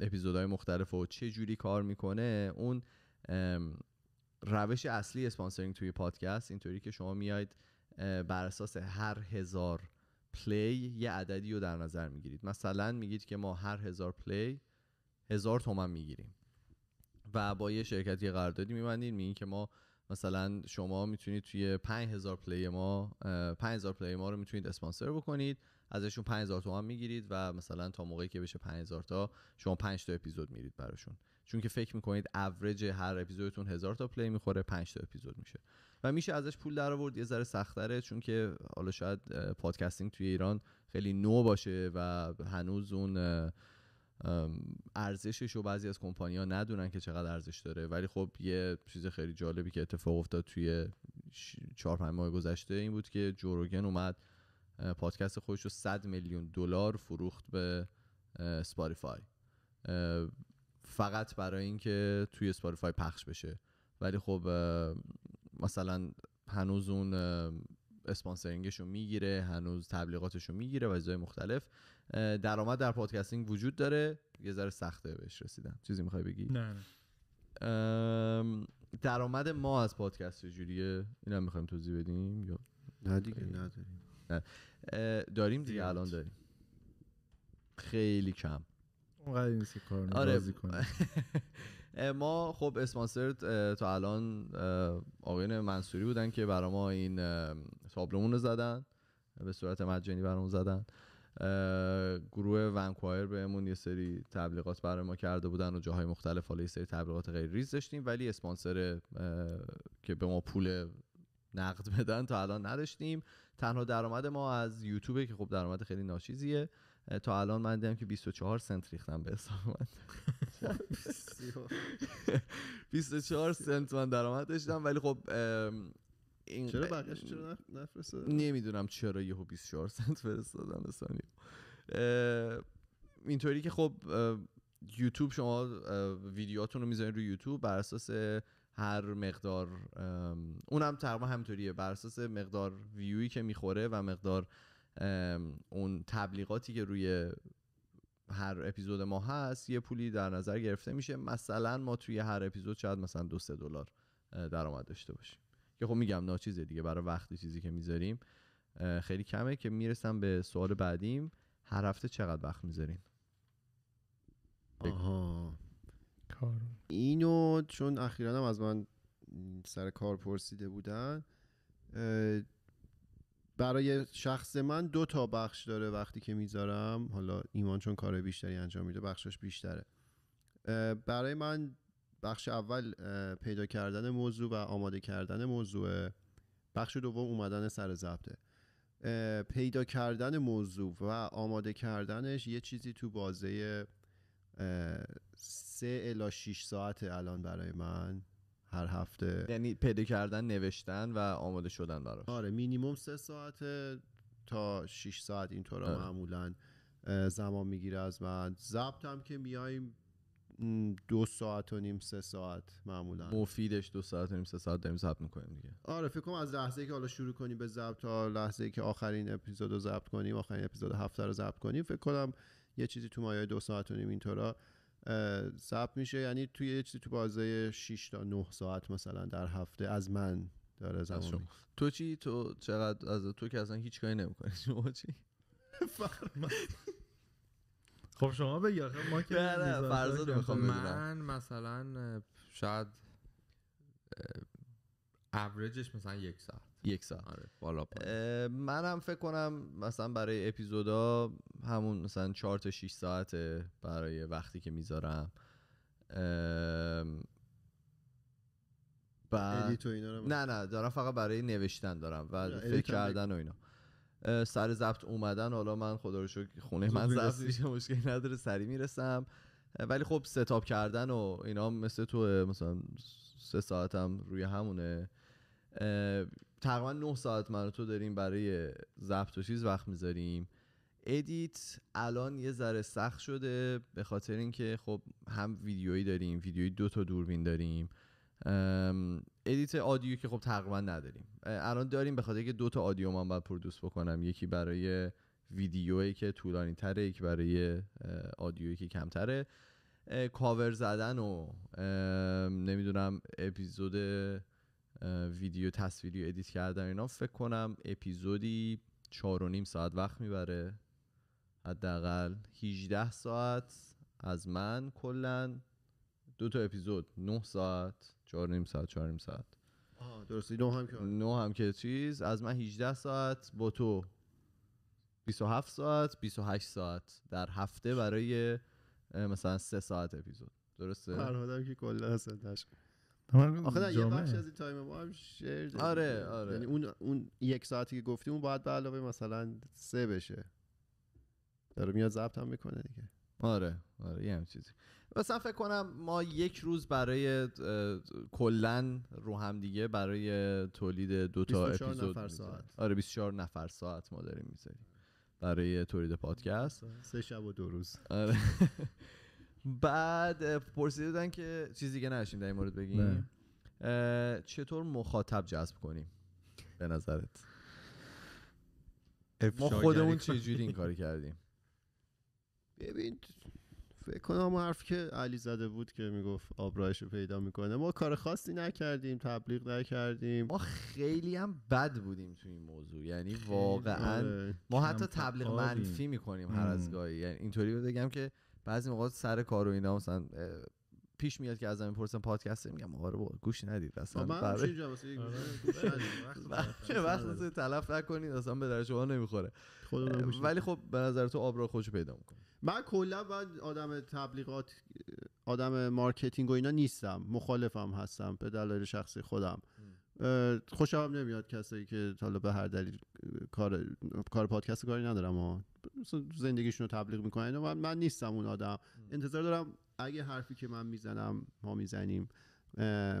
اپیزودهای مختلف و چه جوری کار میکنه اون روش اصلی اسپانسرینگ توی پادکست اینطوری که شما میاید بر اساس هر هزار پلی یه عددی رو در نظر میگیرید مثلا میگید که ما هر هزار پلی هزار تومن میگیریم و با یه شرکتی قراردادی میبندید میگید که ما مثلا شما میتونید توی 5000 پلی ما 5000 پلی ما رو میتونید اسپانسر بکنید ازشون 5000 تومان میگیرید و مثلا تا موقعی که بشه 5000 تا شما 5 تا اپیزود میرید براشون چون که فکر میکنید اوریج هر اپیزودتون هزار تا پلی میخوره 5 تا اپیزود میشه و میشه ازش پول در آورد یه ذره سختره چون که حالا شاید پادکستینگ توی ایران خیلی نو باشه و هنوز اون ارزشش رو بعضی از کمپانی ها ندونن که چقدر ارزش داره ولی خب یه چیز خیلی جالبی که اتفاق افتاد توی چهار پنج ماه گذشته این بود که جوروگن اومد پادکست خودش رو 100 میلیون دلار فروخت به سپاریفای فقط برای اینکه توی اسپاتیفای پخش بشه ولی خب مثلا هنوز اون اسپانسرینگش رو میگیره هنوز تبلیغاتش رو میگیره و چیزهای مختلف درآمد در پادکستینگ وجود داره یه ذره سخته بهش رسیدن چیزی میخوای بگی نه, درآمد ما از پادکست جوریه اینم میخوایم توضیح بدیم یا نه دیگه نداریم داریم دیگه الان داریم خیلی کم اونقدر نیست کار آره. ما خب اسپانسر تا الان آقاین منصوری بودن که برای ما این تابلومون رو زدن به صورت مجانی برامون زدن گروه ونکوایر بهمون یه سری تبلیغات برای ما کرده بودن و جاهای مختلف حالا یه سری تبلیغات غیر ریز داشتیم ولی اسپانسر که به ما پول نقد بدن تا الان نداشتیم تنها درآمد ما از یوتیوبه که خب درآمد خیلی ناشیزیه تا الان من دیدم که 24 سنت ریختم به حساب من 24 سنت من درآمد داشتم ولی خب این چرا بقیش چرا نفرستادم نمیدونم چرا یهو 24 سنت فرستادن به اینطوری که خب یوتیوب شما ویدیوهاتون رو میذارین روی یوتیوب بر اساس هر مقدار اونم هم تقریبا همینطوریه بر اساس مقدار ویویی که میخوره و مقدار اون تبلیغاتی که روی هر اپیزود ما هست یه پولی در نظر گرفته میشه مثلا ما توی هر اپیزود شاید مثلا دو سه دلار درآمد داشته باشیم که خب میگم ناچیزه دیگه برای وقتی چیزی که میذاریم خیلی کمه که میرسم به سوال بعدیم هر هفته چقدر وقت میذارین اینو چون اخیرا هم از من سر کار پرسیده بودن برای شخص من دو تا بخش داره وقتی که میذارم حالا ایمان چون کار بیشتری انجام میده بخشش بیشتره برای من بخش اول پیدا کردن موضوع و آماده کردن موضوع بخش دوم اومدن سر ضبطه پیدا کردن موضوع و آماده کردنش یه چیزی تو بازه سه الا 6 ساعت الان برای من هر هفته یعنی پیدا کردن نوشتن و آماده شدن براش آره مینیموم سه ساعت تا 6 ساعت اینطورا آره. معمولا زمان میگیره از من ضبط هم که میایم دو ساعت و نیم سه ساعت معمولا مفیدش دو ساعت و نیم سه ساعت داریم ضبط میکنیم دیگه آره فکر کنم از لحظه ای که حالا شروع کنیم به ضبط تا لحظه ای که آخرین اپیزود رو ضبط کنیم آخرین اپیزود هفته رو ضبط کنیم فکر کنم یه چیزی تو مایه دو ساعت و نیم اینطورا ثبت میشه یعنی توی یه چیزی تو بازه 6 تا 9 ساعت مثلا در هفته از من داره زمان تو چی تو چقدر از تو که اصلا هیچ کاری نمیکنی شما چی خب شما بگی ما که نه نه میخوام من مثلا شاید اوریجش مثلا یک ساعت یک ساعت آره بالا منم فکر کنم مثلا برای اپیزودا همون مثلا چهار تا 6 ساعته برای وقتی که میذارم و اینا نه نه دارم فقط برای نوشتن دارم و فکر کردن و اینا سر ضبط اومدن حالا من خدا رو شکر خونه من ضبط میشه مشکلی نداره سری میرسم ولی خب ستاپ کردن و اینا مثل تو مثلا سه ساعتم روی همونه تقریبا 9 ساعت من تو داریم برای ضبط و چیز وقت میذاریم ادیت الان یه ذره سخت شده به خاطر اینکه خب هم ویدیویی داریم ویدیوی دو تا دوربین داریم ادیت آدیو که خب تقریبا نداریم الان داریم به خاطر اینکه دو تا آدیو من باید پرودوس بکنم یکی برای ویدیویی که طولانی تره یکی برای آدیویی که کمتره کاور زدن و نمیدونم اپیزود ویدیو تصویری و ادیت کردن اینا فکر کنم اپیزودی چهار و نیم ساعت وقت میبره حداقل 18 ساعت از من کلا دو تا اپیزود 9 ساعت 4 نیم ساعت 4 نیم ساعت درستی دو هم که 9 هم که چیز از من 18 ساعت با تو 27 ساعت 28 ساعت در هفته برای مثلا 3 ساعت اپیزود درسته؟ هر پرهادم که کلا اصلا آخه یه بخش از این تایم ما هم آره آره یعنی اون اون یک ساعتی که گفتیم اون باید به علاوه مثلا سه بشه داره میاد ضبط هم میکنه دیگه آره آره یه چیزی مثلا فکر کنم ما یک روز برای کلا رو هم دیگه برای تولید دو تا اپیزود نفر ساعت. آره 24 نفر ساعت ما داریم میذاریم برای تولید پادکست سه شب و دو روز آره بعد پرسیده که چیزی دیگه نشیم در این مورد بگیم چطور مخاطب جذب کنیم به نظرت ما خودمون چجوری این کاری کردیم ببین فکر کنم حرف که علی زده بود که میگفت آبرایش رو پیدا میکنه ما کار خاصی نکردیم تبلیغ نکردیم ما خیلی هم بد بودیم تو این موضوع یعنی واقعا ما آره. حتی تبلیغ منفی میکنیم هر از گاهی یعنی اینطوری بگم که بعضی موقع سر کار و اینا مثلا پیش میاد که ازم میپرسن پادکست میگم آره بابا گوش ندید اصلا خب، آره. وقت تلف نکنید اصلا به در شما نمیخوره ولی خب به نظر تو آبرو خوش پیدا میکنه من کلا بعد آدم تبلیغات آدم مارکتینگ و اینا نیستم مخالفم هستم به دلایل شخصی خودم خوشم نمیاد کسایی که حالا به هر دلیل کار کار پادکست کاری ندارم زندگیشون رو تبلیغ میکنن و من نیستم اون آدم انتظار دارم اگه حرفی که من میزنم ما میزنیم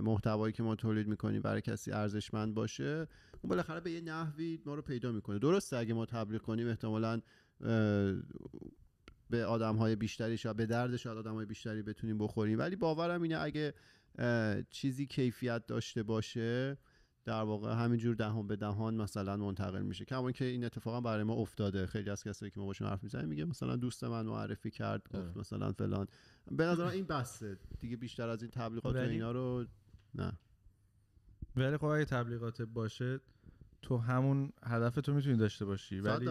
محتوایی که ما تولید میکنیم برای کسی ارزشمند باشه اون بالاخره به یه نحوی ما رو پیدا میکنه درسته اگه ما تبلیغ کنیم احتمالا به آدم های بیشتری شاید به درد شاید آدم های بیشتری بتونیم بخوریم ولی باورم اینه اگه چیزی کیفیت داشته باشه در واقع همینجور دهان به دهان مثلا منتقل میشه کما که این اتفاقا برای ما افتاده خیلی از کسایی که ما باشون حرف میزنیم میگه مثلا دوست من معرفی کرد گفت آره. مثلا فلان به نظر این بسته دیگه بیشتر از این تبلیغات و اینا رو نه ولی خب اگه تبلیغات باشه تو همون هدف تو میتونی داشته باشی ولی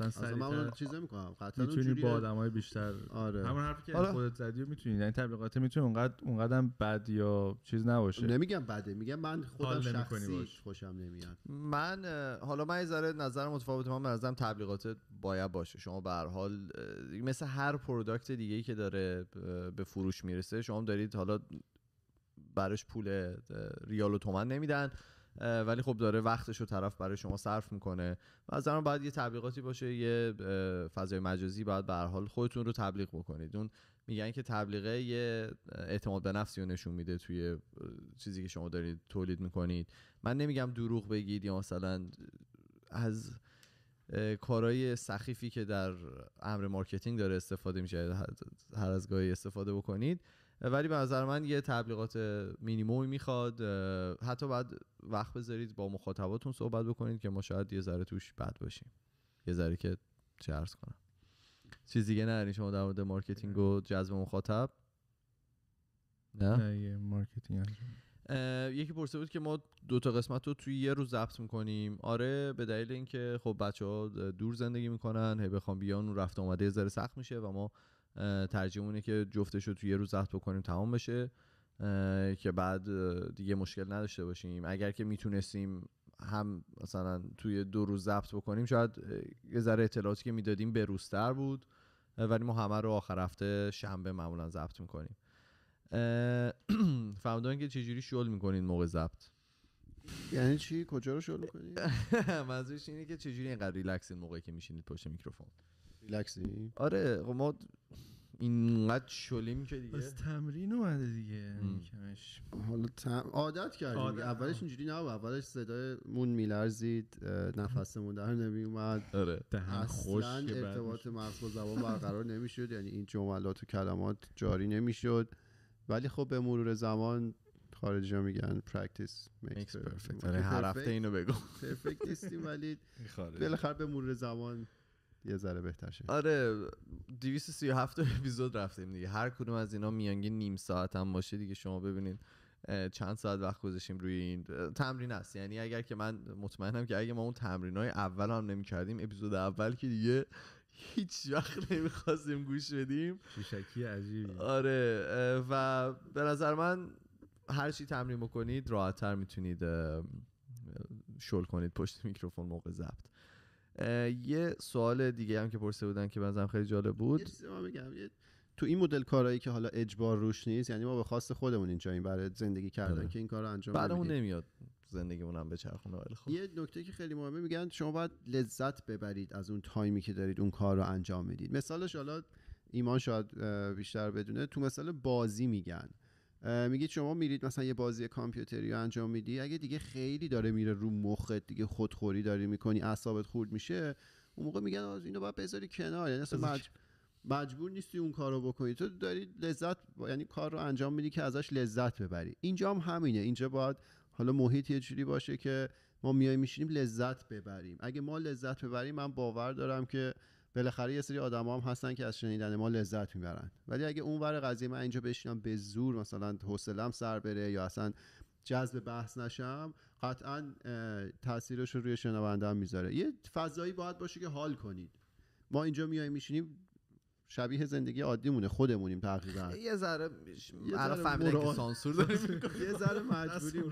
مثلا سریع من چیز نمی‌کنم قطعا میتونی با آدمای بیشتر آره همون حرفی که آره. خودت زدی و میتونی یعنی تبلیغات میتونی اونقدر اونقدرم بد یا چیز نباشه نمیگم بده میگم من خودم شخصی خوشم نمیاد من حالا من یه ذره نظر متفاوت من نظرم تبلیغات باید باشه شما به هر حال مثل هر پروداکت دیگه‌ای که داره به فروش میرسه شما دارید حالا براش پول ریال و تومن نمیدن ولی خب داره وقتش رو طرف برای شما صرف میکنه و از باید یه تبلیغاتی باشه یه فضای مجازی باید به حال خودتون رو تبلیغ بکنید اون میگن که تبلیغه یه اعتماد به نفسی رو نشون میده توی چیزی که شما دارید تولید میکنید من نمیگم دروغ بگید یا مثلا از کارهای سخیفی که در امر مارکتینگ داره استفاده میشه هر از گاهی استفاده بکنید ولی به نظر من یه تبلیغات مینیمومی میخواد حتی بعد وقت بذارید با مخاطباتون صحبت بکنید که ما شاید یه ذره توش بد باشیم یه ذره که چه ارز کنم چیز دیگه ندارین یعنی شما در مورد مارکتینگ و جذب مخاطب نه, یه مارکتینگ یکی پرسه بود که ما دو تا قسمت رو توی یه روز ضبط میکنیم آره به دلیل اینکه خب بچه ها دور زندگی میکنن هی بخوام بیان اون رفت آمده ذره سخت میشه و ما ترجیم اونه که جفتش رو توی یه روز زحمت بکنیم تمام بشه که بعد دیگه مشکل نداشته باشیم اگر که میتونستیم هم مثلا توی دو روز ضبط بکنیم شاید یه ذره اطلاعاتی که میدادیم به بود ولی ما همه رو آخر هفته شنبه معمولا ضبط میکنیم فهمدان که چجوری شل میکنین موقع ضبط یعنی چی کجا رو شل میکنین منظورش اینه که چجوری اینقدر ریلکسین موقعی که میشینید پشت میکروفون ریلکسی آره خب ما اینقدر شلیم که دیگه بس تمرین اومده دیگه کمش حالا تم... عادت کردیم اولش اینجوری نبود اولش صدای مون میلرزید نفسمون در نمی اومد آره. اصلا ارتباط مغز با زبان برقرار نمیشد یعنی این جملات و کلمات جاری نمیشد ولی خب به مرور زمان خارجی ها میگن پرکتیس میکس perfect, آره، هر هفته اینو بگو پرفکت نیستیم ولی بالاخره به مرور زمان یه ذره بهتر شه آره 237 اپیزود رفتیم دیگه هر کدوم از اینا میانگین نیم ساعت هم باشه دیگه شما ببینید چند ساعت وقت گذاشیم روی این تمرین است یعنی اگر که من مطمئنم که اگه ما اون تمرین های اول هم نمی کردیم اپیزود اول که دیگه هیچ وقت نمیخواستیم گوش بدیم شکی عجیبی آره و به نظر من هر چی تمرین بکنید راحتتر میتونید شل کنید پشت میکروفون موقع ضبط یه سوال دیگه هم که پرسیده بودن که بنظرم خیلی جالب بود تو این مدل کارهایی که حالا اجبار روش نیست یعنی ما به خواست خودمون اینجا این برای زندگی کردن بله. که این کار رو انجام برامون نمیاد زندگیمون هم به چرخونه ولی خب یه نکته که خیلی مهمه میگن شما باید لذت ببرید از اون تایمی که دارید اون کار رو انجام میدید مثالش حالا ایمان شاید بیشتر بدونه تو مثال بازی میگن میگید شما میرید مثلا یه بازی کامپیوتری رو انجام میدی اگه دیگه خیلی داره میره رو مخت دیگه خودخوری داری میکنی اعصابت خورد میشه اون موقع میگن اینو باید بذاری کنار یعنی اصلا مجبور نیستی اون کار رو بکنی تو داری لذت یعنی کار رو انجام میدی که ازش لذت ببری اینجا هم همینه اینجا باید حالا محیط یه جوری باشه که ما میایم میشینیم لذت ببریم اگه ما لذت ببریم من باور دارم که بالاخره یه سری آدم هم هستن که از شنیدن ما لذت میبرن ولی اگه اون ور قضیه من اینجا بشینم به زور مثلا حوصلم سر بره یا اصلا جذب بحث نشم قطعا تاثیرش رو روی شنونده هم میذاره یه فضایی باید باشه که حال کنید ما اینجا میایم میشینیم شبیه زندگی مونه، خودمونیم تقریبا یه ذره الان فهمیدم که سانسور داریم یه ذره مجبوریم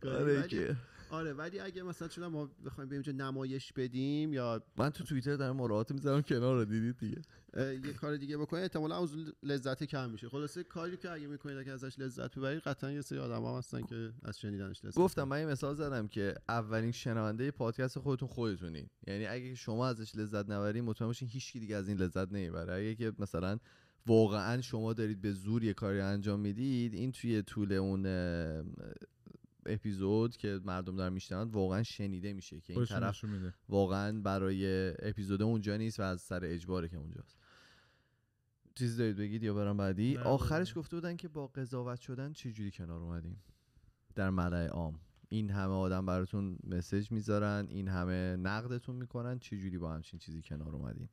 کنیم آره آره ولی اگه مثلا چون ما بخوایم بریم نمایش بدیم یا من تو توییتر دارم مراعات میذارم کنار رو دیدید دیگه یه کار دیگه بکنید احتمالا از لذت کم میشه خلاصه کاری که اگه میکنید که ازش لذت ببرید قطعا یه سری هم هستن که از شنیدنش لذت گفتم من این مثال زدم که اولین شنونده پادکست خودتون خودتونین یعنی اگه شما ازش لذت نبرید مطمئن باشین هیچکی دیگه از این لذت نمیبره اگه که مثلا واقعا شما دارید به زور یه کاری انجام میدید این توی طول اون اپیزود که مردم دارن میشنن واقعا شنیده میشه که این طرف واقعا برای اپیزود اونجا نیست و از سر اجباره که اونجاست چیز دارید بگید یا برام بعدی آخرش گفته بودن که با قضاوت شدن چجوری کنار اومدیم در ملع عام این همه آدم براتون مسج میذارن این همه نقدتون میکنن چجوری با همچین چیزی کنار اومدین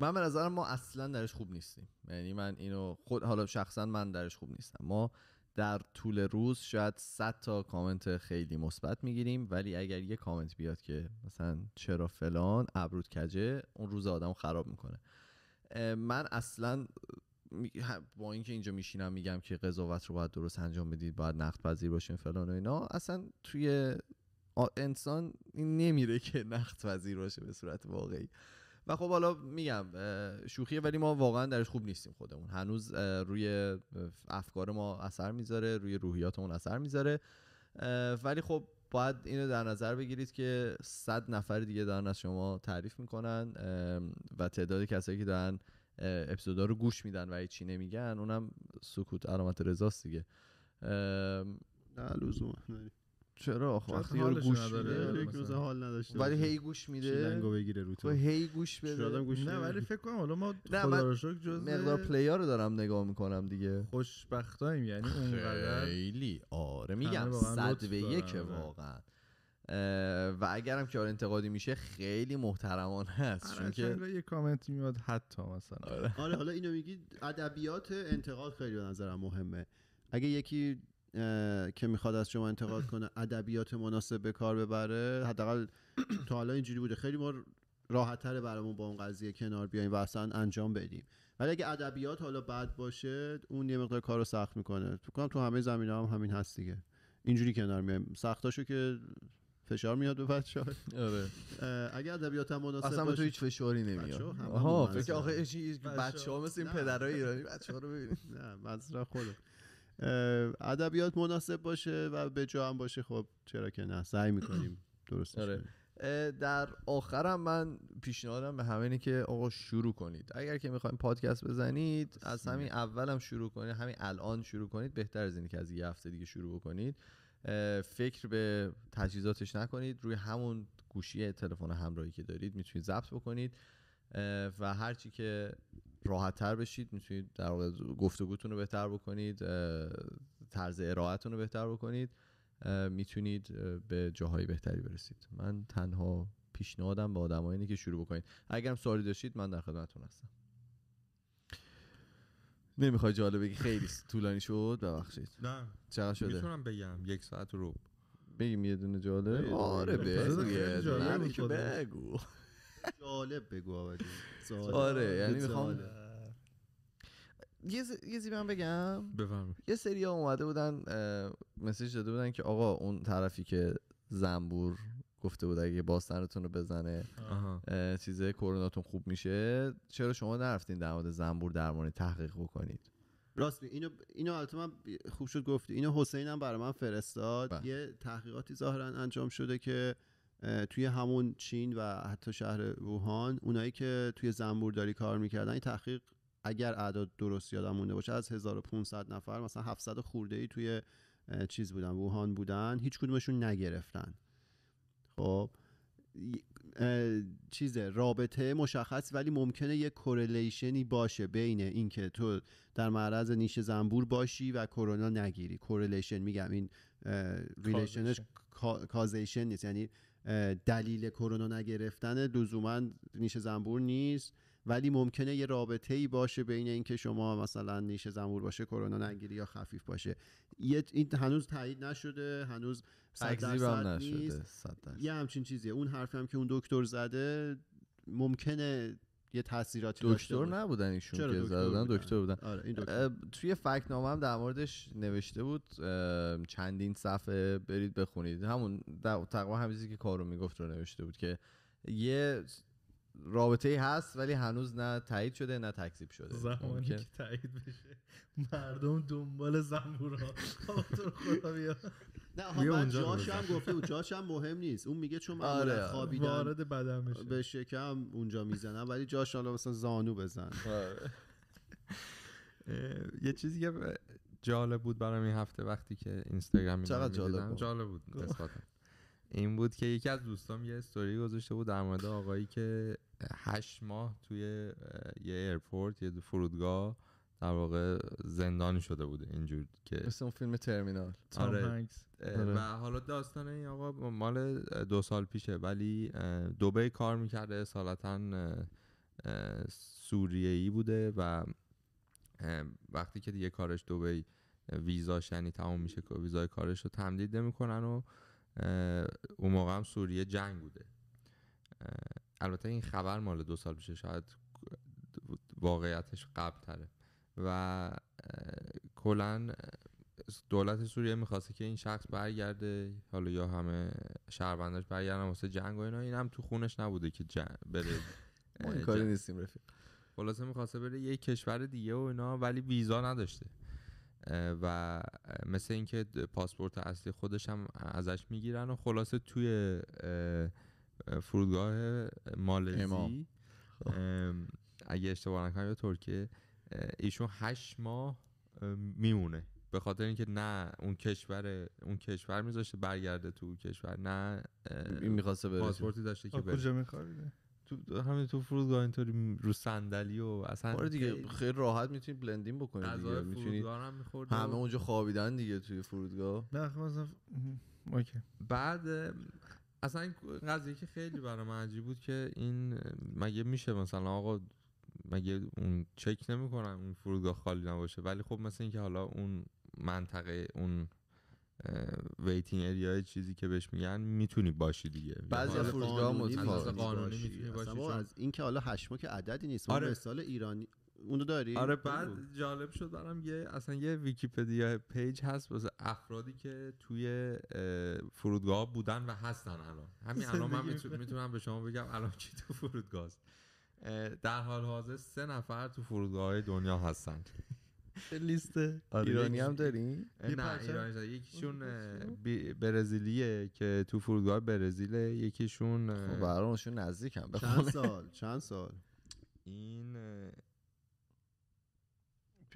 من به نظرم ما اصلا درش خوب نیستیم یعنی من اینو خود حالا شخصا من درش خوب نیستم ما در طول روز شاید 100 تا کامنت خیلی مثبت میگیریم ولی اگر یه کامنت بیاد که مثلا چرا فلان ابرود کجه اون روز آدم خراب میکنه من اصلا با اینکه اینجا میشینم میگم که قضاوت رو باید درست انجام بدید باید نقد پذیر باشین فلان و اینا اصلا توی انسان این نمیره که نقد پذیر باشه به صورت واقعی و خب حالا میگم شوخیه ولی ما واقعا درش خوب نیستیم خودمون هنوز روی افکار ما اثر میذاره روی روحیاتمون اثر میذاره ولی خب باید اینو در نظر بگیرید که صد نفر دیگه دارن از شما تعریف میکنن و تعداد کسایی که دارن اپیزودا رو گوش میدن و چی نمیگن اونم سکوت علامت رضاست دیگه نه چرا آخه وقتی یارو گوش میده یک روز حال نداشته ولی هی گوش میده چیلنگو بگیره رو تو هی گوش بده گوش نه ولی فکر کنم حالا ما خدا رو شکر جز مقدار پلیر رو دارم نگاه میکنم دیگه خوشبختایم یعنی اونقدر خیلی آره میگم صد به یک آره. واقعا و اگرم که آره انتقادی میشه خیلی محترمان هست آره، چون که یه کامنت میاد حتی مثلا آره, آره، حالا اینو میگی ادبیات انتقاد خیلی به نظرم مهمه اگه یکی که میخواد از شما انتقاد کنه ادبیات مناسب به کار ببره حداقل تا حالا اینجوری بوده خیلی ما راحت برامون با اون قضیه کنار بیایم و اصلا انجام بدیم ولی اگه ادبیات حالا بد باشه اون یه مقدار کار رو سخت میکنه تو کنم تو همه زمین هم همین هست دیگه اینجوری کنار میایم سختاشو که فشار میاد به بچه آره اگه ادبیات هم مناسب اصلا تو هیچ فشاری نمیاد آها فکر آخه بچه مثل ایرانی بچه رو نه ادبیات مناسب باشه و به جا هم باشه خب چرا که نه سعی میکنیم درست آره. در آخرم من پیشنهادم به همه اینه که آقا شروع کنید اگر که میخوایم پادکست بزنید از همین اولم هم شروع کنید همین الان شروع کنید بهتر از اینه که از یه هفته دیگه شروع بکنید فکر به تجهیزاتش نکنید روی همون گوشی تلفن همراهی که دارید میتونید ضبط بکنید و هرچی که راحت تر بشید میتونید در واقع گفتگوتون رو بهتر بکنید طرز ارائهتون رو بهتر بکنید میتونید به جاهای بهتری برسید من تنها پیشنهادم به آدم اینه که شروع بکنید اگرم سوالی داشتید من در خدمتتون هستم نمیخوای جالب بگی خیلی طولانی شد ببخشید نه چرا شده میتونم بگم یک ساعت رو بگیم یه دونه جالب آره بگو جالب بگو آره یعنی میخوام یه, ز... یه بگم بفهم یه سری ها اومده بودن مسیج داده بودن که آقا اون طرفی که زنبور گفته بود اگه باستنتون رو بزنه چیزه کروناتون خوب میشه چرا شما نرفتین در مورد زنبور درمانی تحقیق بکنید راست اینو اینو البته من خوب شد گفتی اینو حسین هم برای من فرستاد بله. یه تحقیقاتی ظاهرا انجام شده که توی همون چین و حتی شهر ووهان اونایی که توی زنبورداری کار میکردن این تحقیق اگر اعداد درست یادم مونده باشه از 1500 نفر مثلا 700 خورده ای توی چیز بودن ووهان بودن هیچ کدومشون نگرفتن خب چیز رابطه مشخص ولی ممکنه یه کورلیشنی باشه بین اینکه تو در معرض نیش زنبور باشی و کرونا نگیری کورلیشن میگم این ریلیشنش کازیشن نیست یعنی دلیل کرونا نگرفتن لزوما نیش زنبور نیست ولی ممکنه یه رابطه ای باشه بین اینکه شما مثلا نیش زنبور باشه کرونا نگیری یا خفیف باشه این هنوز تایید نشده هنوز صد درصد نیست یه همچین چیزیه اون حرفی هم که اون دکتر زده ممکنه یه تاثیراتی دکتر نبودن ایشون که دکتر بودن آره، توی فکت نامه هم در موردش نوشته بود چندین صفحه برید بخونید همون تقریبا که کارو میگفت رو نوشته بود که یه رابطه هست ولی هنوز نه تایید شده نه تکذیب شده زمانی که تایید بشه مردم دنبال زنبورا خدا بیا نه من جاش هم گفته بود جاش هم مهم نیست اون میگه چون آره. خوابیدن وارد به شکم اونجا میزنم ولی جاش حالا مثلا زانو بزن آره. یه چیزی که جالب بود برای این هفته وقتی که اینستاگرام چقدر جالب بود جالب بود این بود که یکی از دوستام یه استوری گذاشته بود در مورد آقایی که هشت ماه توی یه ایرپورت یه فرودگاه در واقع زندانی شده بوده اینجور که مثل اون فیلم ترمینال آره. آره. و حالا داستان این آقا مال دو سال پیشه ولی دوبه کار میکرده اصالتا سوریه ای بوده و وقتی که دیگه کارش دوبه ویزاش یعنی تمام میشه که ویزای کارش رو تمدید نمیکنن و اون موقع هم سوریه جنگ بوده البته این خبر مال دو سال پیشه شاید واقعیتش قبل تره و کلا دولت سوریه میخواسته که این شخص برگرده حالا یا همه شهرونداش برگردن واسه جنگ و اینا این هم تو خونش نبوده که جنگ بره ما این کاری نیستیم رفیق خلاصه میخواسته بره یه کشور دیگه و اینا ولی ویزا نداشته و مثل اینکه پاسپورت اصلی خودش هم ازش میگیرن و خلاصه توی فرودگاه مالزی اگه اشتباه نکنم یا ترکیه ایشون هشت ماه میمونه به خاطر اینکه نه اون کشور اون کشور میذاشته برگرده تو کشور نه میخواسته بره پاسپورتی داشته که کجا تو همین تو فرودگاه اینطوری رو صندلی و اصلا آره دیگه خیلی راحت میتونی بلندین بکنی دیگه میتونی همه اونجا خوابیدن دیگه توی فرودگاه نه خب بعد اصلا این قضیه که خیلی برای من عجیب بود که این مگه میشه مثلا آقا مگه اون چک نمیکنن اون فرودگاه خالی نباشه ولی خب مثلا اینکه حالا اون منطقه اون ویتینگ اریای چیزی که بهش میگن میتونی باشی دیگه یعنی بعضی فرودگاه متفاوت قانونی میتونی باشی چون... از اینکه حالا هشما که عددی نیست آره. مثال ایرانی اونو داری آره بعد جالب شد برام یه اصلا یه ویکی‌پدیا پیج هست واسه افرادی که توی فرودگاه بودن و هستن الان همین الان من میتونم به شما بگم الان چی تو فرودگاه است در حال حاضر سه نفر تو فرودگاه دنیا هستن لیست آره، ایرانی هم داریم نه ایرانی داریم یکیشون برزیلیه که تو فرودگاه برزیله یکیشون خب، برامشون نزدیک هم چند سال چند سال این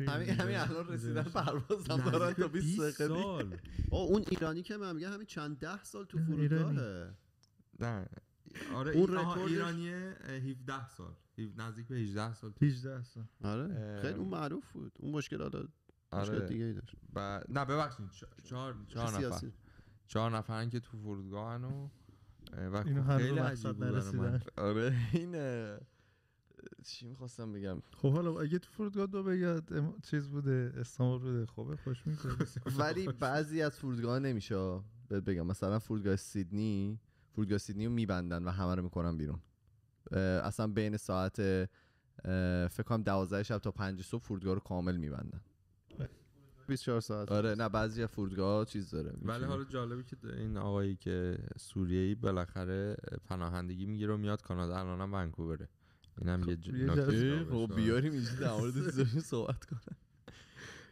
همین همین الان رسیدن پروازم دارن تا 20 سال اون ایرانی که من میگم همین چند ده سال تو فرودگاهه نه آره اون ایرانیه 17 سال نزدیک به 18 سال 18 سال آره خیلی اون معروف بود اون مشکل آره. مشکل دیگه ای داشت ب... نه ببخشید چهار چهار نفر چهار نفرن که تو فرودگاهن و و خب خیلی عجیب بود آره اینه چی میخواستم بگم خب حالا اگه تو فرودگاه دو بگید چیز بوده استانبول بوده خوبه خوش میکنه ولی بعضی از فرودگاه نمیشه بگم مثلا فرودگاه سیدنی فرودگاه سیدنی رو میبندن و همه رو میکنن بیرون اصلا بین ساعت فکر کنم 12 شب تا 5 صبح فرودگاه رو کامل می‌بندن. 24 ساعت آره نه بعضی از فرودگاه چیز داره ولی حالا جالبی که این آقایی که سوریه‌ای بالاخره پناهندگی میگیره و میاد کانادا الانم ونکووره اینم خب، یه نکته خب بیاریم اینجا در مورد صحبت کنم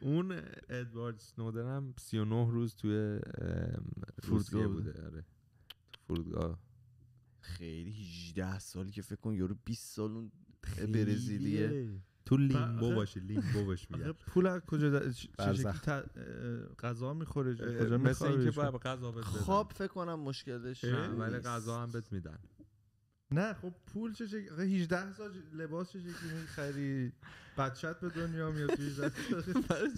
اون ادوارد سنودن هم 39 روز توی فرودگاه بوده آره فرودگاه خیلی 18 سالی که فکر کن یارو 20 سال اون برزیلیه تو لیمبو باشه لیمبو باش میگن پول از کجا غذا میخوره کجا مثل اینکه باید غذا بده خواب فکر کنم مشکلش ولی غذا هم بهت میدن نه خب پول چه شکلی 18 سال لباس چه شکلی میخری بچت به دنیا میاد تو 18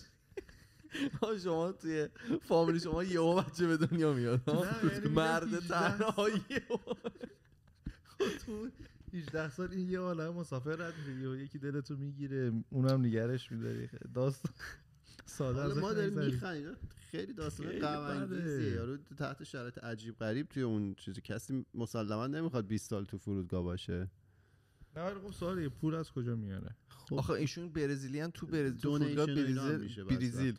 شما توی فامیلی شما یه بچه به دنیا میاد یعنی مرد تنهایی 18 سال این یه عالم مسافر رد میشه یکی دلتو میگیره اونم نگرش میداری داست ساده ما داریم میخنیم خیلی داستان قوانگیزی یارو تحت شرایط عجیب غریب توی اون چیزی کسی مسلما نمیخواد 20 سال تو فرودگاه باشه نه ولی آره، خب سوالی پول از کجا میاره خب آخه ایشون برزیلیان تو برز تو فرودگاه بریزیل بریزیل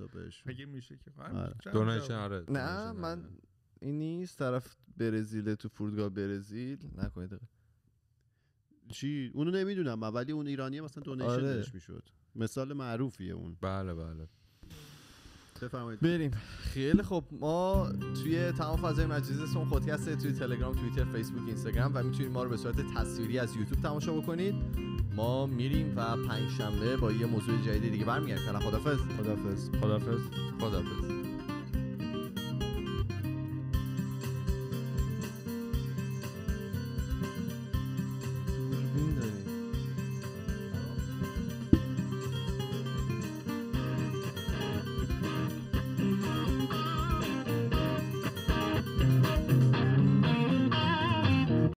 میشه که خب، آره. دونیشن آره، نه من این نیست طرف برزیل تو فرودگاه برزیل نکنید چی اونو نمیدونم ولی اون ایرانیه مثلا دونیشن آره. میشد مثال معروفیه اون بله بله بریم خیلی خب ما توی تمام فضای مجازی خودی هست توی تلگرام توییتر فیسبوک اینستاگرام و میتونید ما رو به صورت تصویری از یوتیوب تماشا بکنید ما میریم و پنج شنبه با یه موضوع جدید دیگه برمیگردیم خدافظ خدافظ خدافظ خدافظ